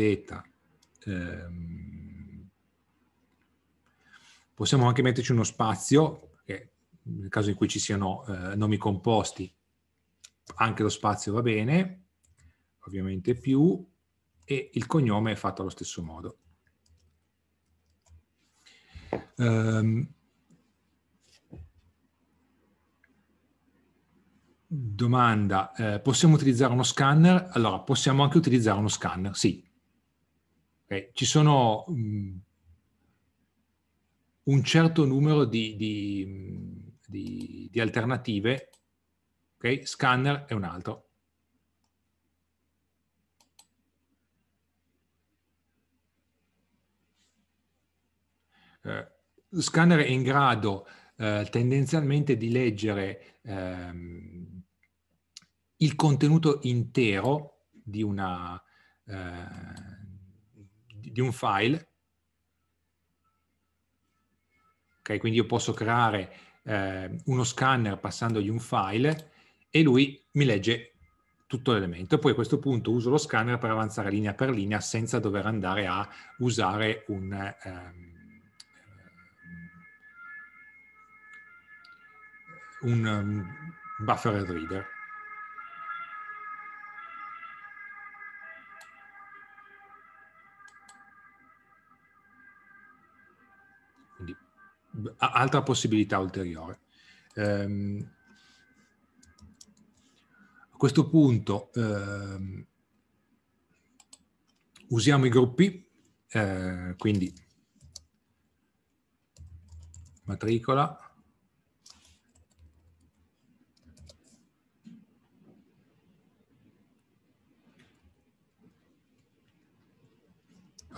ehm, possiamo anche metterci uno spazio, che nel caso in cui ci siano eh, nomi composti, anche lo spazio va bene, ovviamente più, e il cognome è fatto allo stesso modo. Um, domanda, eh, possiamo utilizzare uno scanner? Allora, possiamo anche utilizzare uno scanner, sì. Okay. Ci sono um, un certo numero di, di, di, di alternative, okay? scanner è un altro. Eh, lo scanner è in grado eh, tendenzialmente di leggere ehm, il contenuto intero di, una, eh, di un file. Okay, quindi io posso creare eh, uno scanner passandogli un file e lui mi legge tutto l'elemento. Poi a questo punto uso lo scanner per avanzare linea per linea senza dover andare a usare un, ehm, un um, buffered reader. Quindi altra possibilità ulteriore. Um, a questo punto um, usiamo i gruppi, uh, quindi matricola,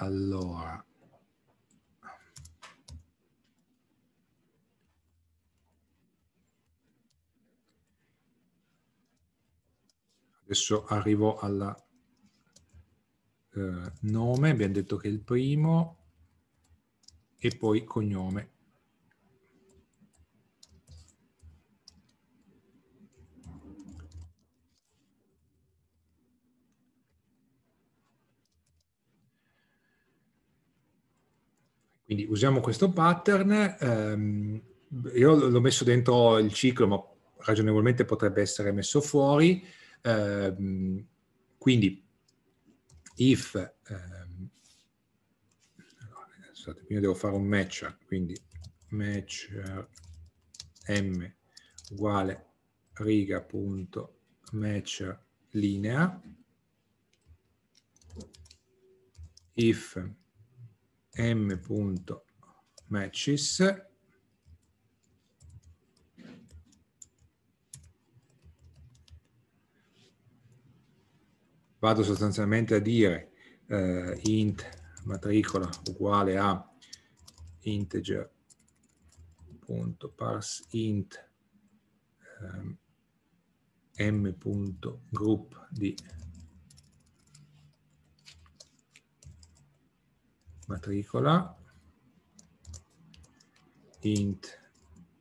Allora. Adesso arrivo al eh, nome, abbiamo detto che è il primo, e poi cognome. Quindi usiamo questo pattern, ehm, io l'ho messo dentro il ciclo, ma ragionevolmente potrebbe essere messo fuori. Ehm, quindi, if... Ehm, scusate, devo fare un match, quindi match m uguale riga.matcher linea if m.matches vado sostanzialmente a dire eh, int matricola uguale a integer.parseInt ehm, m.group di matricola int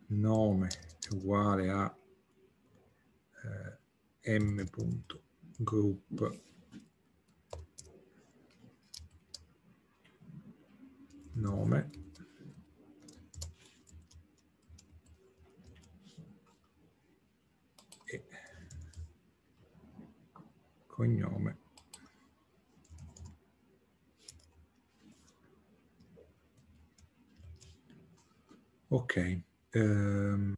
nome uguale a eh, m.group nome e cognome Ok. Um,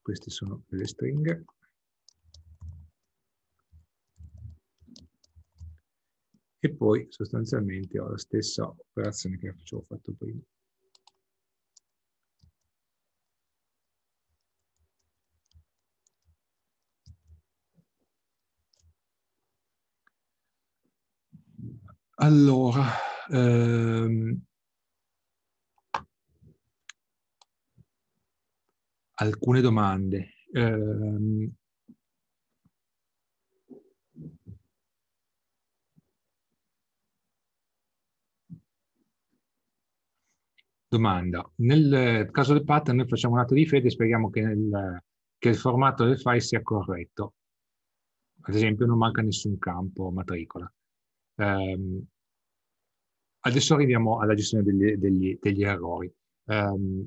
queste sono le stringhe. E poi sostanzialmente ho la stessa operazione che facevo fatto prima. Allora, ehm, alcune domande. Eh, domanda. Nel caso del pattern noi facciamo un atto di fede e speriamo che, nel, che il formato del file sia corretto. Ad esempio non manca nessun campo matricola. Um, adesso arriviamo alla gestione degli, degli, degli errori. Um,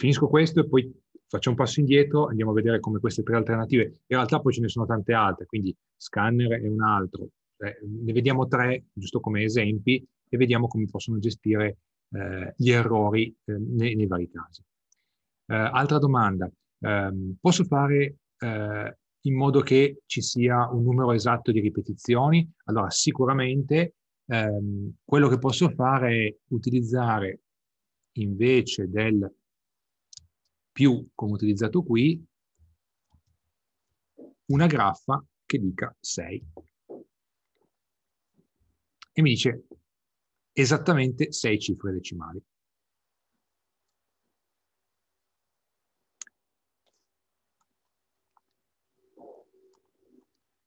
finisco questo e poi faccio un passo indietro, andiamo a vedere come queste tre alternative, in realtà poi ce ne sono tante altre, quindi scanner è un altro, eh, ne vediamo tre giusto come esempi e vediamo come possono gestire eh, gli errori eh, nei, nei, vari casi. Eh, altra domanda, ehm, posso fare eh, in modo che ci sia un numero esatto di ripetizioni? Allora sicuramente ehm, quello che posso fare è utilizzare invece del più come utilizzato qui, una graffa che dica 6. E mi dice esattamente 6 cifre decimali.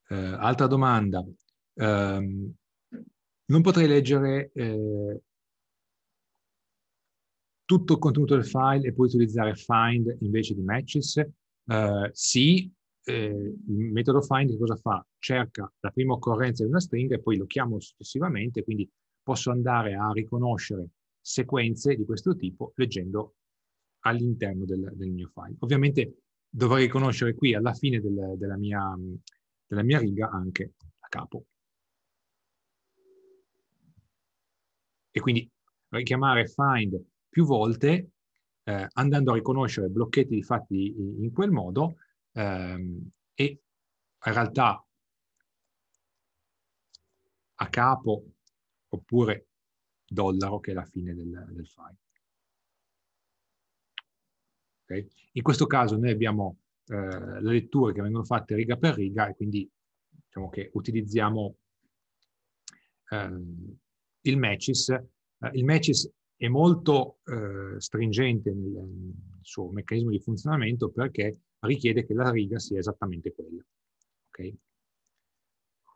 Eh, altra domanda. Eh, non potrei leggere eh, tutto il contenuto del file e poi utilizzare find invece di matches? Uh, sì, eh, il metodo find cosa fa? Cerca la prima occorrenza di una stringa e poi lo chiamo successivamente, quindi posso andare a riconoscere sequenze di questo tipo leggendo all'interno del, del mio file. Ovviamente dovrei riconoscere qui alla fine del, della, mia, della mia riga anche a capo. E quindi richiamare find più volte eh, andando a riconoscere blocchetti fatti in quel modo ehm, e in realtà a capo oppure dollaro che è la fine del, del file. Okay? In questo caso noi abbiamo eh, le letture che vengono fatte riga per riga e quindi diciamo che utilizziamo eh, il matches. Eh, il matches è molto eh, stringente nel, suo meccanismo di funzionamento perché richiede che la riga sia esattamente quella. Okay?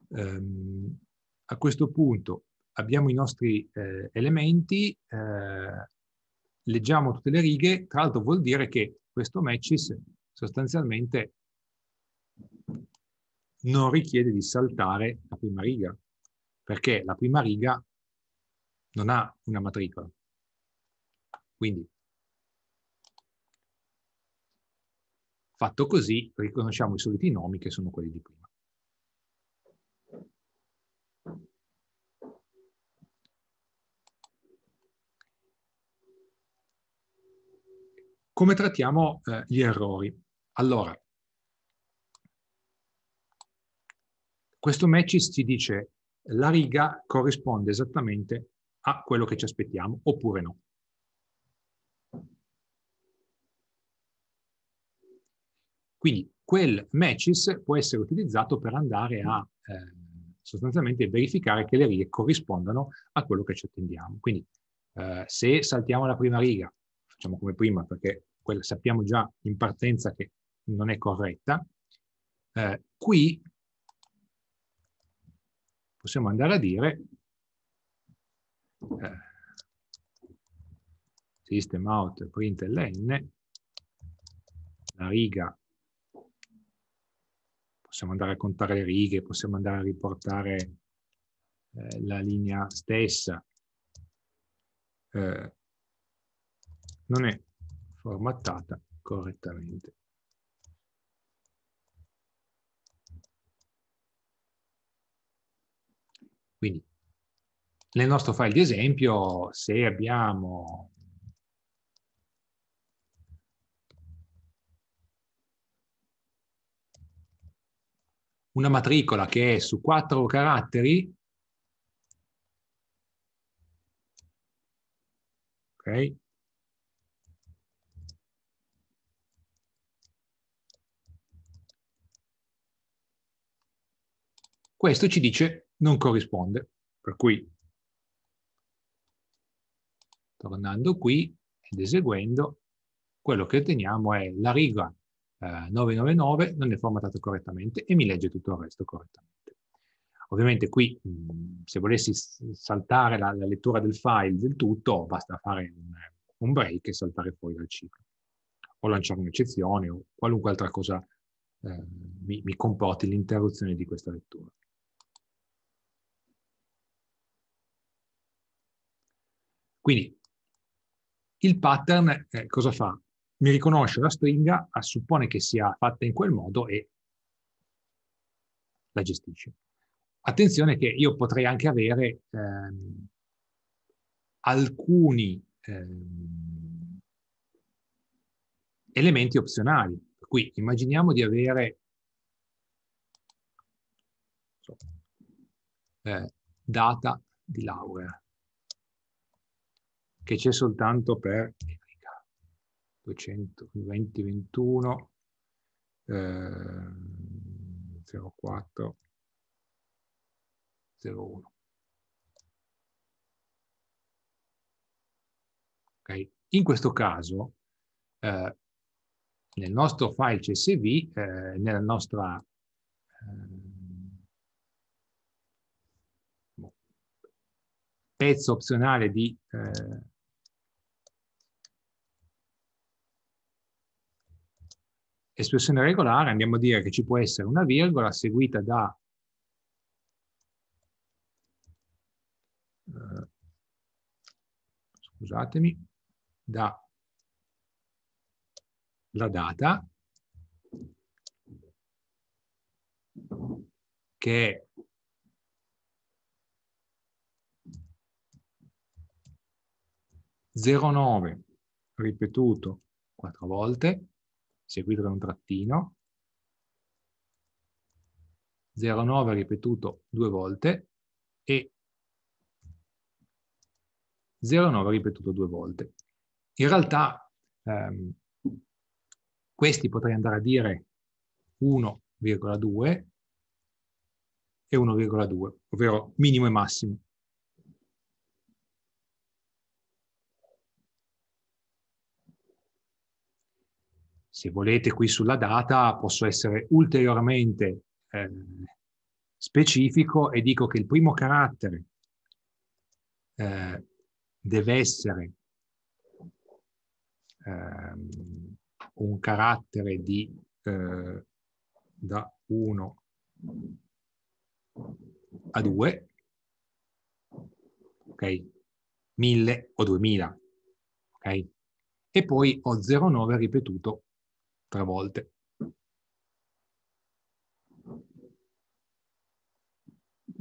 Um, a questo punto abbiamo i nostri eh, elementi, eh, leggiamo tutte le righe, tra l'altro vuol dire che questo matches sostanzialmente non richiede di saltare la prima riga, perché la prima riga non ha una matricola. Quindi, fatto così, riconosciamo i soliti nomi che sono quelli di prima. Come trattiamo eh, gli errori? Allora, questo match ci dice la riga corrisponde esattamente a quello che ci aspettiamo oppure no. Quindi quel matches può essere utilizzato per andare a eh, sostanzialmente verificare che le righe corrispondano a quello che ci attendiamo. Quindi eh, se saltiamo la prima riga, facciamo come prima perché quella, sappiamo già in partenza che non è corretta, eh, qui possiamo andare a dire eh, system out print la riga possiamo andare a contare le righe, possiamo andare a riportare eh, la linea stessa. Eh, non è formattata correttamente. Quindi nel nostro file di esempio, se abbiamo una matricola che è su quattro caratteri, ok? Questo ci dice non corrisponde, per cui tornando qui ed eseguendo, quello che otteniamo è la riga 999 eh, non è formattato correttamente e mi legge tutto il resto correttamente. Ovviamente qui, se volessi saltare la, la, lettura del file del tutto, basta fare un, un break e saltare fuori dal ciclo, o lanciare un'eccezione o qualunque altra cosa eh, mi, mi comporti l'interruzione di questa lettura. Quindi il pattern eh, cosa fa? mi riconosce la stringa, suppone che sia fatta in quel modo e la gestisce. Attenzione che io potrei anche avere ehm, alcuni ehm, elementi opzionali. Qui immaginiamo di avere eh, data di laurea che c'è soltanto per 220, 21, eh, 04, 01. Okay. In questo caso, eh, nel nostro file CSV, eh, nella nostra ehm, boh, pezzo opzionale di eh, espressione regolare andiamo a dire che ci può essere una virgola seguita da eh, scusatemi, da la data che è zero nove ripetuto quattro volte seguito da un trattino, 09 ripetuto due volte e 09 ripetuto due volte. In realtà ehm, questi potrei andare a dire 1,2 e 1,2, ovvero minimo e massimo. se volete qui sulla data posso essere ulteriormente eh, specifico e dico che il primo carattere eh, deve essere eh, un carattere di eh, da 1 a 2 ok 1000 o 2000 ok e poi ho 09 ripetuto tre volte.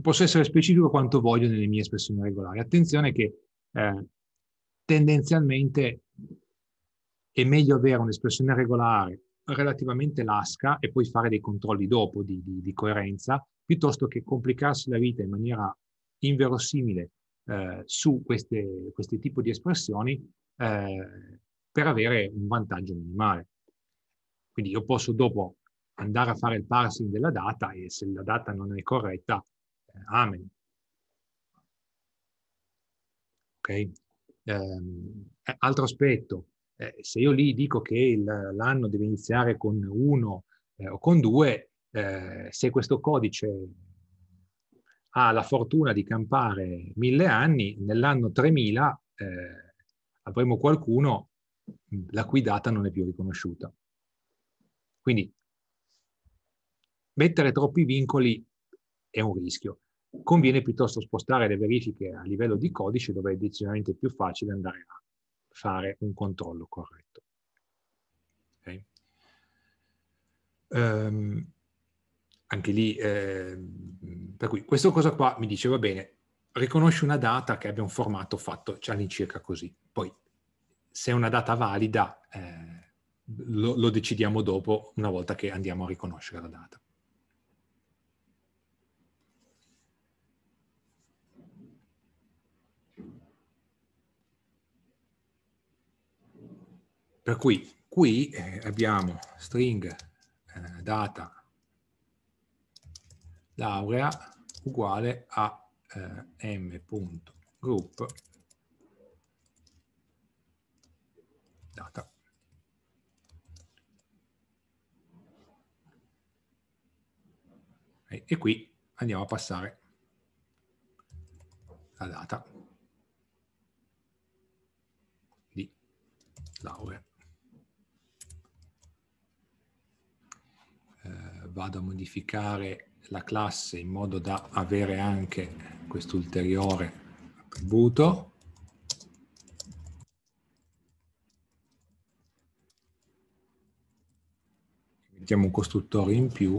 Posso essere specifico quanto voglio nelle mie espressioni regolari. Attenzione che eh, tendenzialmente è meglio avere un'espressione regolare relativamente lasca e poi fare dei controlli dopo di, di, di coerenza, piuttosto che complicarsi la vita in maniera inverosimile eh, su queste, questi tipi di espressioni eh, per avere un vantaggio minimale. Quindi io posso dopo andare a fare il parsing della data e se la data non è corretta, eh, amen. Ok? Ehm, eh, altro aspetto, eh, se io lì dico che l'anno deve iniziare con 1 eh, o con 2, eh, se questo codice ha la fortuna di campare mille anni, nell'anno 3000 eh, avremo qualcuno mm, la cui data non è più riconosciuta. Quindi mettere troppi vincoli è un rischio. Conviene piuttosto spostare le verifiche a livello di codice dove è decisamente più facile andare a fare un controllo corretto. Okay. Um, anche lì, eh, per cui questa cosa qua mi dice, va bene, riconosci una data che abbia un formato fatto all'incirca così. Poi, se è una data valida, eh, lo, lo decidiamo dopo, una volta che andiamo a riconoscere la data. Per cui qui eh, abbiamo string eh, data laurea uguale a eh, m.group data. e, qui andiamo a passare la data di laurea. Eh, vado a modificare la classe in modo da avere anche quest'ulteriore attributo. Mettiamo un costruttore in più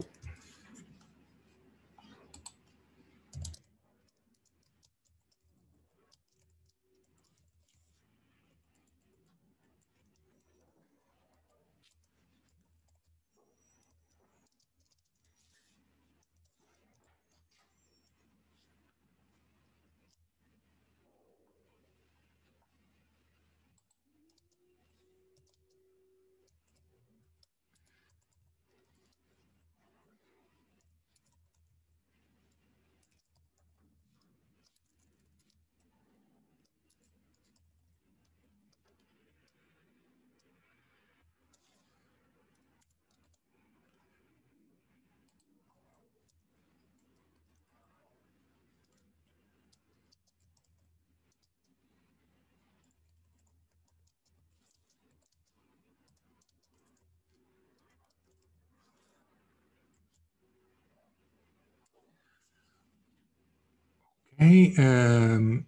Okay. Um, ehm,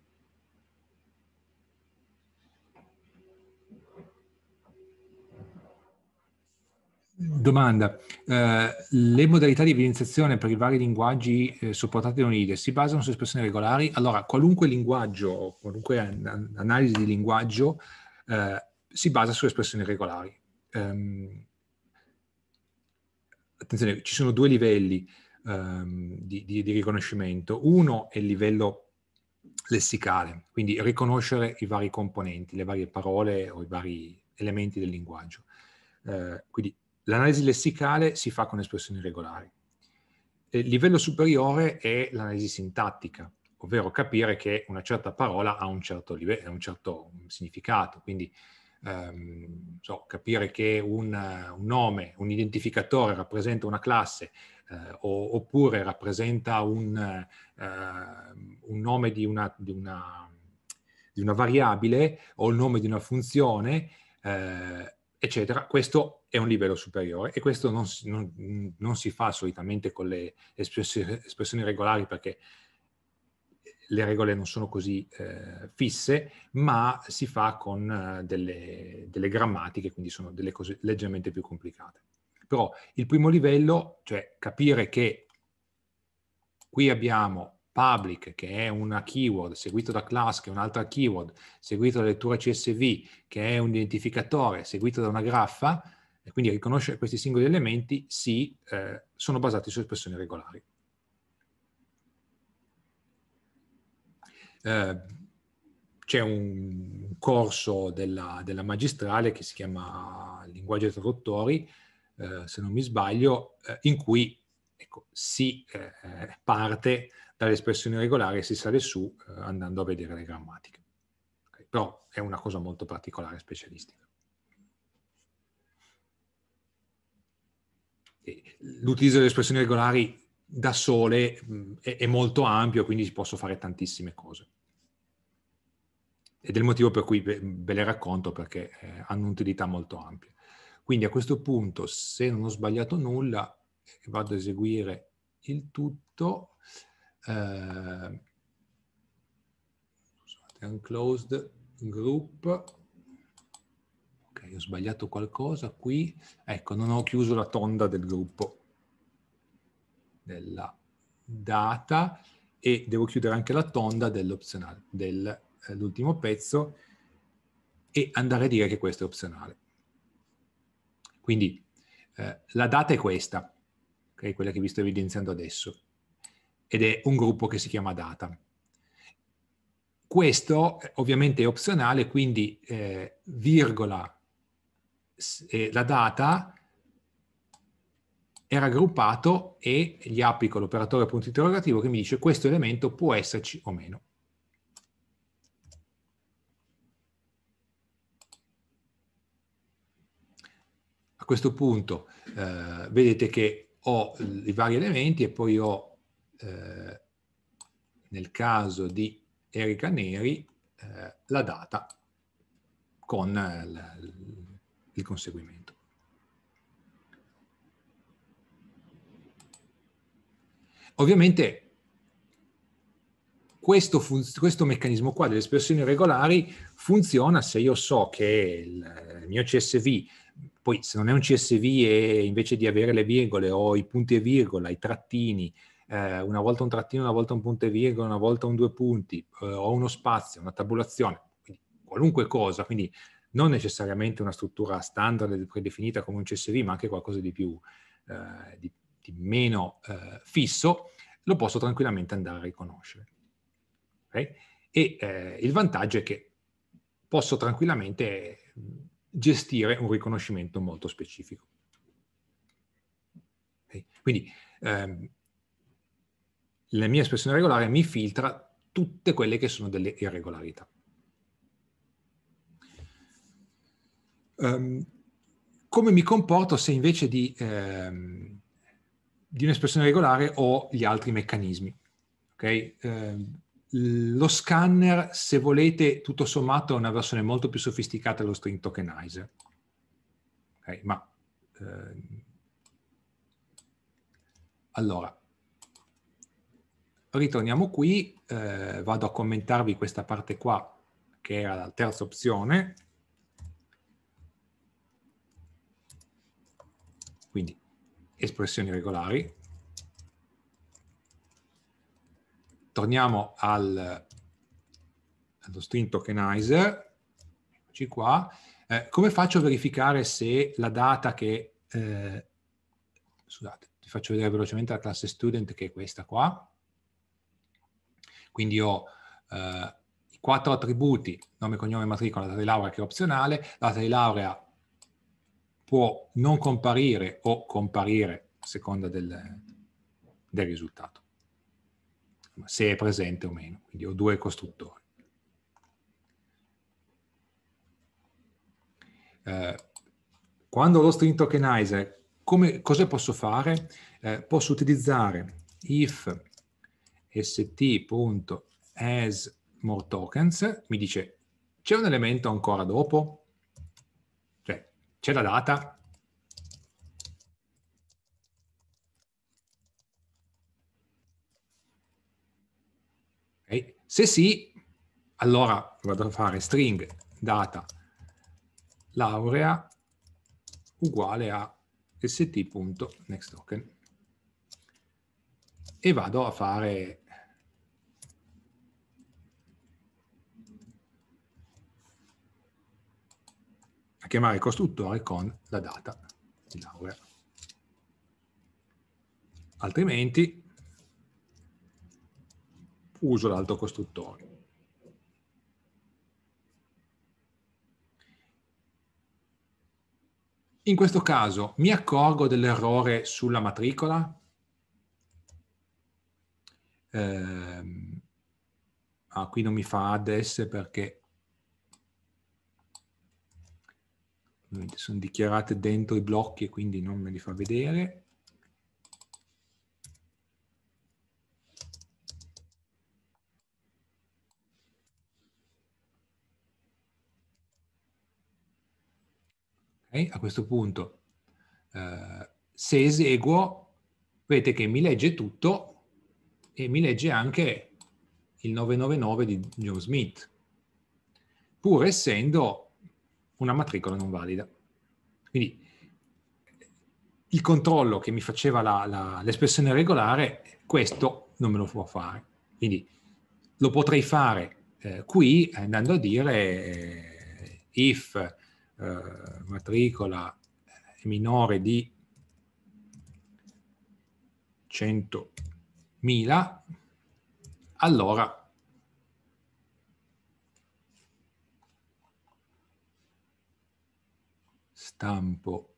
domanda. Uh, le modalità di evidenziazione per i vari linguaggi eh, supportati da un'IDE si basano su espressioni regolari? Allora, qualunque linguaggio, qualunque an analisi di linguaggio eh, si basa su espressioni regolari. Um, attenzione, ci sono due livelli ehm, di, di, di riconoscimento. Uno è il livello lessicale, quindi riconoscere i vari componenti, le varie parole o i vari elementi del linguaggio. Eh, quindi l'analisi lessicale si fa con espressioni regolari. Il livello superiore è l'analisi sintattica, ovvero capire che una certa parola ha un certo, livello, un certo significato, quindi ehm, so, capire che un, un nome, un identificatore rappresenta una classe, eh, o, oppure rappresenta un, eh, un nome di una, di, una, di una, variabile o il nome di una funzione, eh, eccetera, questo è un livello superiore e questo non, non, non si fa solitamente con le espressioni, espressioni regolari perché le regole non sono così eh, fisse, ma si fa con eh, delle, delle, grammatiche, quindi sono delle cose leggermente più complicate. Però il primo livello, cioè capire che qui abbiamo public, che è una keyword, seguito da class, che è un'altra keyword, seguito da lettura CSV, che è un identificatore, seguito da una graffa, e quindi riconoscere questi singoli elementi, sì, eh, sono basati su espressioni regolari. Eh, c'è un corso della, della, magistrale che si chiama Linguaggio dei traduttori, eh, se non mi sbaglio, eh, in cui ecco, si eh, eh, parte dall'espressione regolare e si sale su andando a vedere le grammatiche. Okay? Però è una cosa molto particolare, specialistica. L'utilizzo delle espressioni regolari da sole mm, è, molto ampio, quindi si possono fare tantissime cose ed è il motivo per cui ve le racconto perché hanno un'utilità molto ampia. Quindi a questo punto, se non ho sbagliato nulla, eh, vado a eseguire il tutto, eh, unclosed group, ok, ho sbagliato qualcosa qui, ecco, non ho chiuso la tonda del gruppo della data e devo chiudere anche la tonda dell'opzionale, dell'ultimo eh, pezzo e andare a dire che questo è opzionale. Quindi eh, la data è questa, okay? quella che vi sto evidenziando adesso, ed è un gruppo che si chiama data. Questo eh, ovviamente è opzionale, quindi eh, virgola la data è raggruppato e gli applico l'operatore punto interrogativo che mi dice questo elemento può esserci o meno. questo punto eh, vedete che ho i vari elementi e poi ho, eh, nel caso di Erika Neri, eh, la data con eh, la, il conseguimento. Ovviamente questo, questo, meccanismo qua delle espressioni regolari funziona se io so che il, mio CSV poi se non è un CSV e invece di avere le virgole o i punti e virgola, i trattini, eh, una volta un trattino, una volta un punto e virgola, una volta un due punti, eh, o uno spazio, una tabulazione, qualunque cosa, quindi non necessariamente una struttura standard predefinita come un CSV, ma anche qualcosa di più, eh, di, di, meno eh, fisso, lo posso tranquillamente andare a riconoscere. Okay? E eh, il vantaggio è che posso tranquillamente gestire un riconoscimento molto specifico. Okay? Quindi ehm, la mia espressione regolare mi filtra tutte quelle che sono delle irregolarità. Um, come mi comporto se invece di, ehm, di un'espressione regolare ho gli altri meccanismi? Okay? Um, lo scanner, se volete, tutto sommato è una versione molto più sofisticata dello string tokenizer. Okay, ma eh, allora ritorniamo qui, eh, vado a commentarvi questa parte qua che era la terza opzione. Quindi espressioni regolari torniamo al, allo string tokenizer, eccoci qua, eh, come faccio a verificare se la data che, eh, scusate, ti faccio vedere velocemente la classe student che è questa qua, quindi ho eh, i quattro attributi, nome, cognome, matricola, data di laurea che è opzionale, data di laurea può non comparire o comparire a seconda del, del risultato se è presente o meno, quindi ho due costruttori. Eh, quando lo string tokenizer, come, cosa posso fare? Eh, posso utilizzare if st.as more tokens, mi dice c'è un elemento ancora dopo, cioè c'è la data, Se sì, allora vado a fare string data laurea uguale a st.nextToken e vado a fare a chiamare il costruttore con la data di laurea altrimenti uso l'altro costruttore. In questo caso mi accorgo dell'errore sulla matricola? Eh, ah, qui non mi fa ADS perché sono dichiarate dentro i blocchi e quindi non me li fa vedere. Okay? A questo punto, eh, se eseguo, vedete che mi legge tutto e mi legge anche il 999 di John Smith, pur essendo una matricola non valida. Quindi il controllo che mi faceva l'espressione regolare, questo non me lo può fare. Quindi lo potrei fare eh, qui andando a dire eh, if eh, matricola eh, è minore di 100.000, allora stampo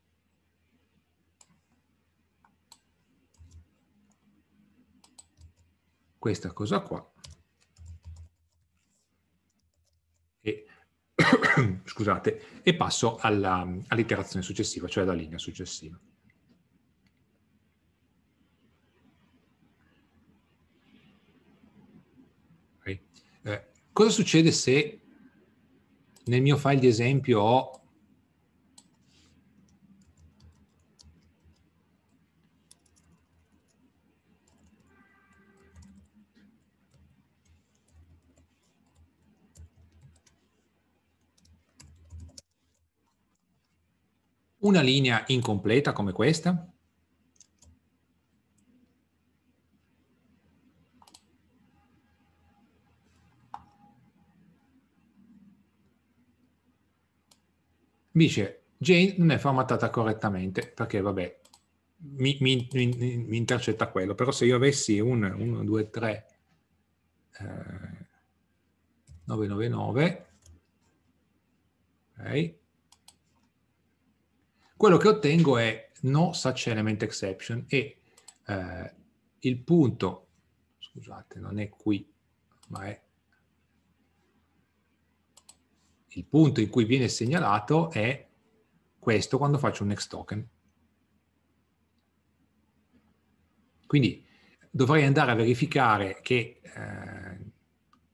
questa cosa qua scusate, e passo alla, all'iterazione successiva, cioè alla linea successiva. Okay. Eh, cosa succede se nel mio file di esempio ho Una linea incompleta come questa? Mi Dice, Jane non è formattata correttamente perché, vabbè, mi, mi, mi, mi intercetta quello. Però se io avessi un 1, 2, 3, eh, 999, ok, quello che ottengo è no such element exception e eh, il punto, scusate, non è qui, ma è il punto in cui viene segnalato è questo quando faccio un next token. Quindi dovrei andare a verificare che eh,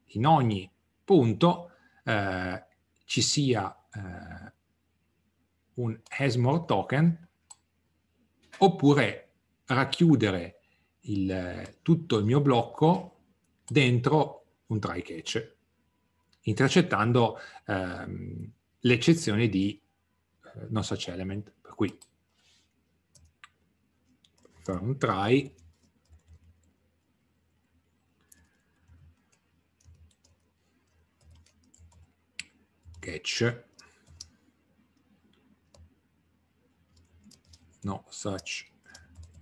in ogni punto eh, ci sia eh, un hasMore token oppure racchiudere il, tutto il mio blocco dentro un try catch intercettando ehm, l'eccezione di eh, non such element per cui fare un try catch no such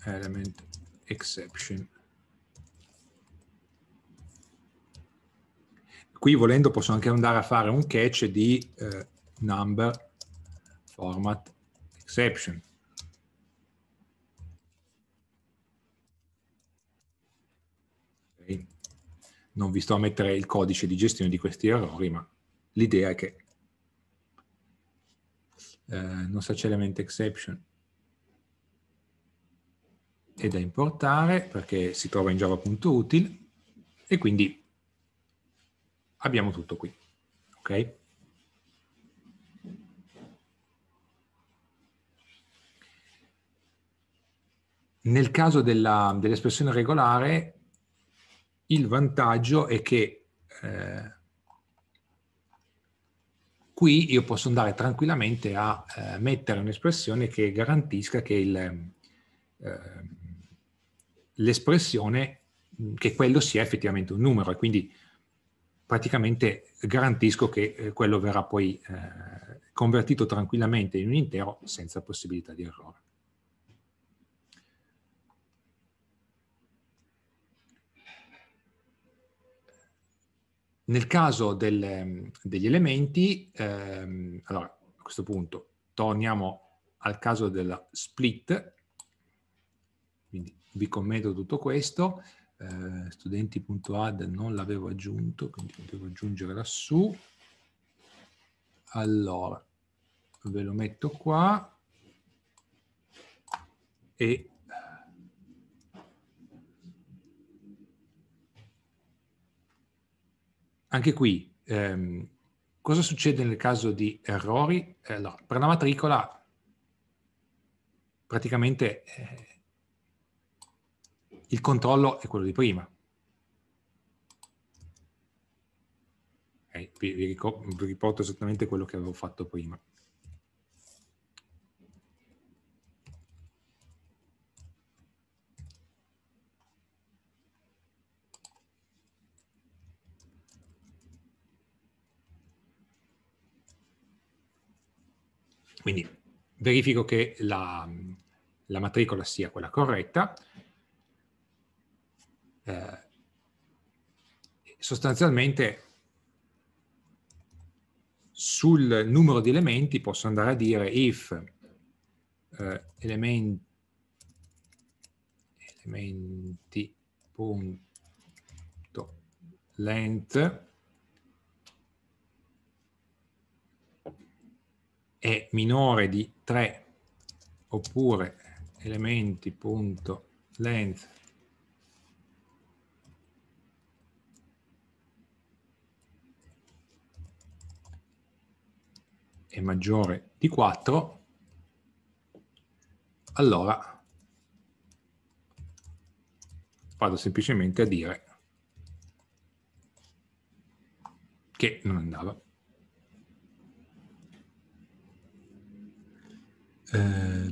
element exception. Qui volendo posso anche andare a fare un catch di eh, number format exception. Okay. Non vi sto a mettere il codice di gestione di questi errori, ma l'idea è che eh, non such element exception è da importare perché si trova in java.util e quindi abbiamo tutto qui. Ok? Nel caso dell'espressione dell regolare, il vantaggio è che eh, qui io posso andare tranquillamente a eh, mettere un'espressione che garantisca che il, eh, l'espressione mm, che quello sia effettivamente un numero e quindi praticamente garantisco che eh, quello verrà poi eh, convertito tranquillamente in un intero senza possibilità di errore. Nel caso del, mm, degli elementi, ehm, allora a questo punto torniamo al caso della split vi commento tutto questo. Eh, studenti.ad non l'avevo aggiunto, quindi lo devo aggiungere lassù. Allora, ve lo metto qua e anche qui ehm, cosa succede nel caso di errori? Eh, allora, per la matricola praticamente eh, il controllo è quello di prima. Okay, vi, vi riporto esattamente quello che avevo fatto prima. Quindi verifico che la, la matricola sia quella corretta eh, sostanzialmente sul numero di elementi posso andare a dire if eh, element, elementi è minore di 3 oppure elementi.length è maggiore di 4, allora vado semplicemente a dire che non andava. Eh,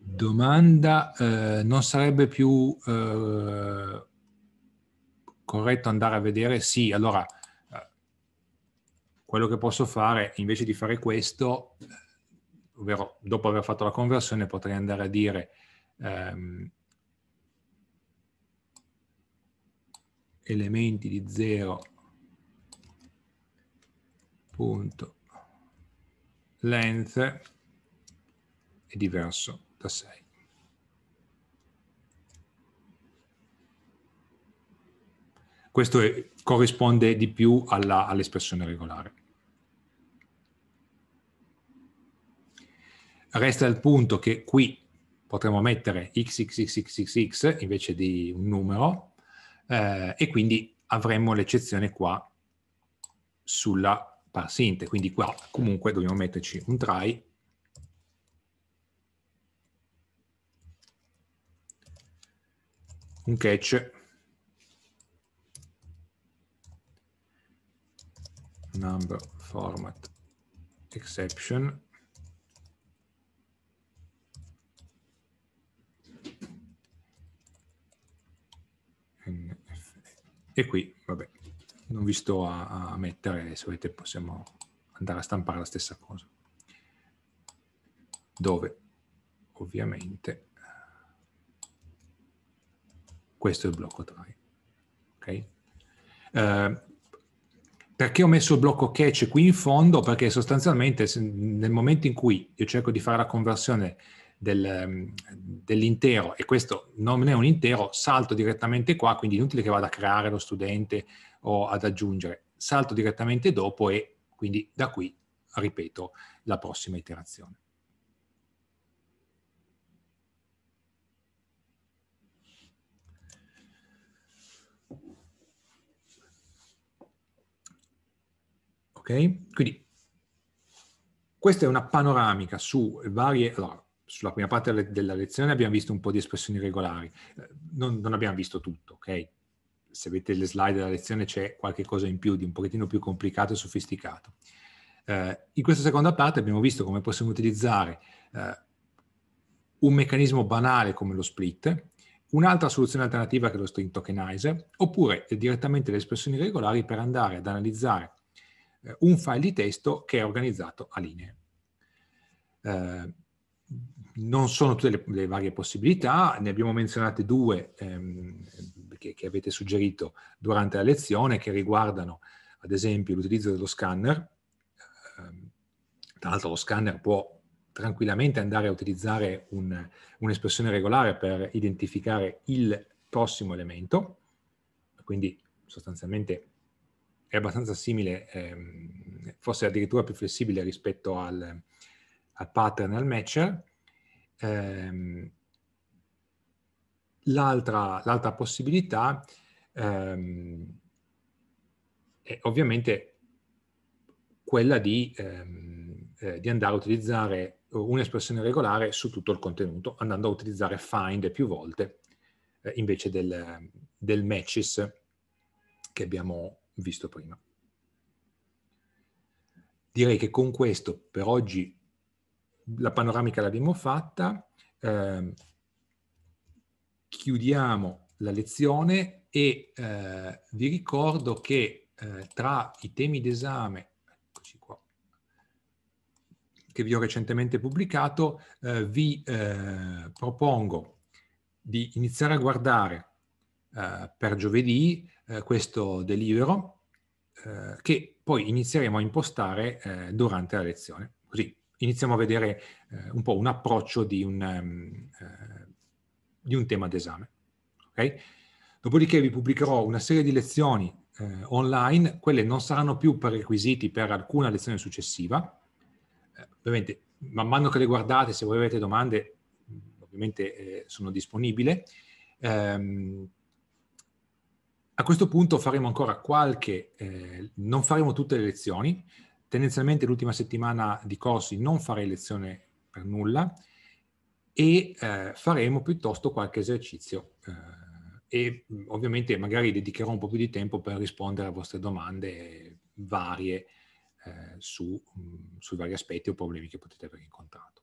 domanda, eh, non sarebbe più eh, corretto andare a vedere? Sì, allora quello che posso fare invece di fare questo, ovvero dopo aver fatto la conversione potrei andare a dire ehm, elementi di 0.length è diverso da 6. Questo è, corrisponde di più alla, all'espressione regolare. Resta il punto che qui potremmo mettere xxxxx invece di un numero eh, e quindi avremmo l'eccezione qua sulla parsinte. Quindi qua comunque dobbiamo metterci un try un catch number format exception E qui, vabbè, non vi sto a, a mettere, se volete possiamo andare a stampare la stessa cosa. Dove ovviamente questo è il blocco try. Okay? Eh, perché ho messo il blocco catch qui in fondo? Perché sostanzialmente nel momento in cui io cerco di fare la conversione del, ehm, dell'intero, e questo non è un intero, salto direttamente qua, quindi inutile che vada a creare lo studente o ad aggiungere, salto direttamente dopo e quindi da qui ripeto la prossima iterazione. Ok? Quindi questa è una panoramica su varie... Allora, sulla prima parte della lezione abbiamo visto un po' di espressioni regolari, eh, non, non, abbiamo visto tutto, ok? Se avete le slide della lezione c'è qualche cosa in più, di un pochettino più complicato e sofisticato. Eh, in questa seconda parte abbiamo visto come possiamo utilizzare eh, un meccanismo banale come lo split, un'altra soluzione alternativa che è lo string tokenizer, oppure direttamente le espressioni regolari per andare ad analizzare eh, un file di testo che è organizzato a linee. Uh, non sono tutte le, le, varie possibilità, ne abbiamo menzionate due ehm, che, che, avete suggerito durante la lezione che riguardano ad esempio l'utilizzo dello scanner. Ehm, tra l'altro lo scanner può tranquillamente andare a utilizzare un, un'espressione regolare per identificare il prossimo elemento, quindi sostanzialmente è abbastanza simile, ehm, forse addirittura più flessibile rispetto al, al pattern, al matcher, Ehm, l'altra, l'altra, possibilità ehm, è ovviamente quella di, ehm, eh, di andare a utilizzare un'espressione regolare su tutto il contenuto, andando a utilizzare find più volte eh, invece del, del matches che abbiamo visto prima. Direi che con questo per oggi la panoramica l'abbiamo fatta, eh, chiudiamo la lezione e eh, vi ricordo che eh, tra i temi d'esame, che vi ho recentemente pubblicato, eh, vi eh, propongo di iniziare a guardare eh, per giovedì questo delivero che poi inizieremo a impostare durante la lezione. Così iniziamo a vedere eh, un po' un approccio di un, um, eh, di un tema d'esame. Okay? Dopodiché vi pubblicherò una serie di lezioni eh, online, quelle non saranno più prerequisiti per alcuna lezione successiva. Eh, ovviamente, man mano che le guardate, se voi avete domande, mm, ovviamente eh, sono disponibile. Um, a questo punto faremo ancora qualche, eh, non faremo tutte le lezioni, Tendenzialmente l'ultima settimana di corsi non farei lezione per nulla e eh, faremo piuttosto qualche esercizio eh, e ovviamente magari dedicherò un po' più di tempo per rispondere a vostre domande varie eh, su, mh, sui vari aspetti o problemi che potete aver incontrato.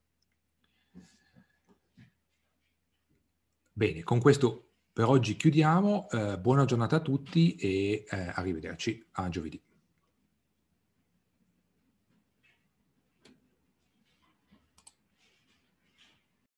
Bene, con questo per oggi chiudiamo, eh, buona giornata a tutti e eh, arrivederci a giovedì.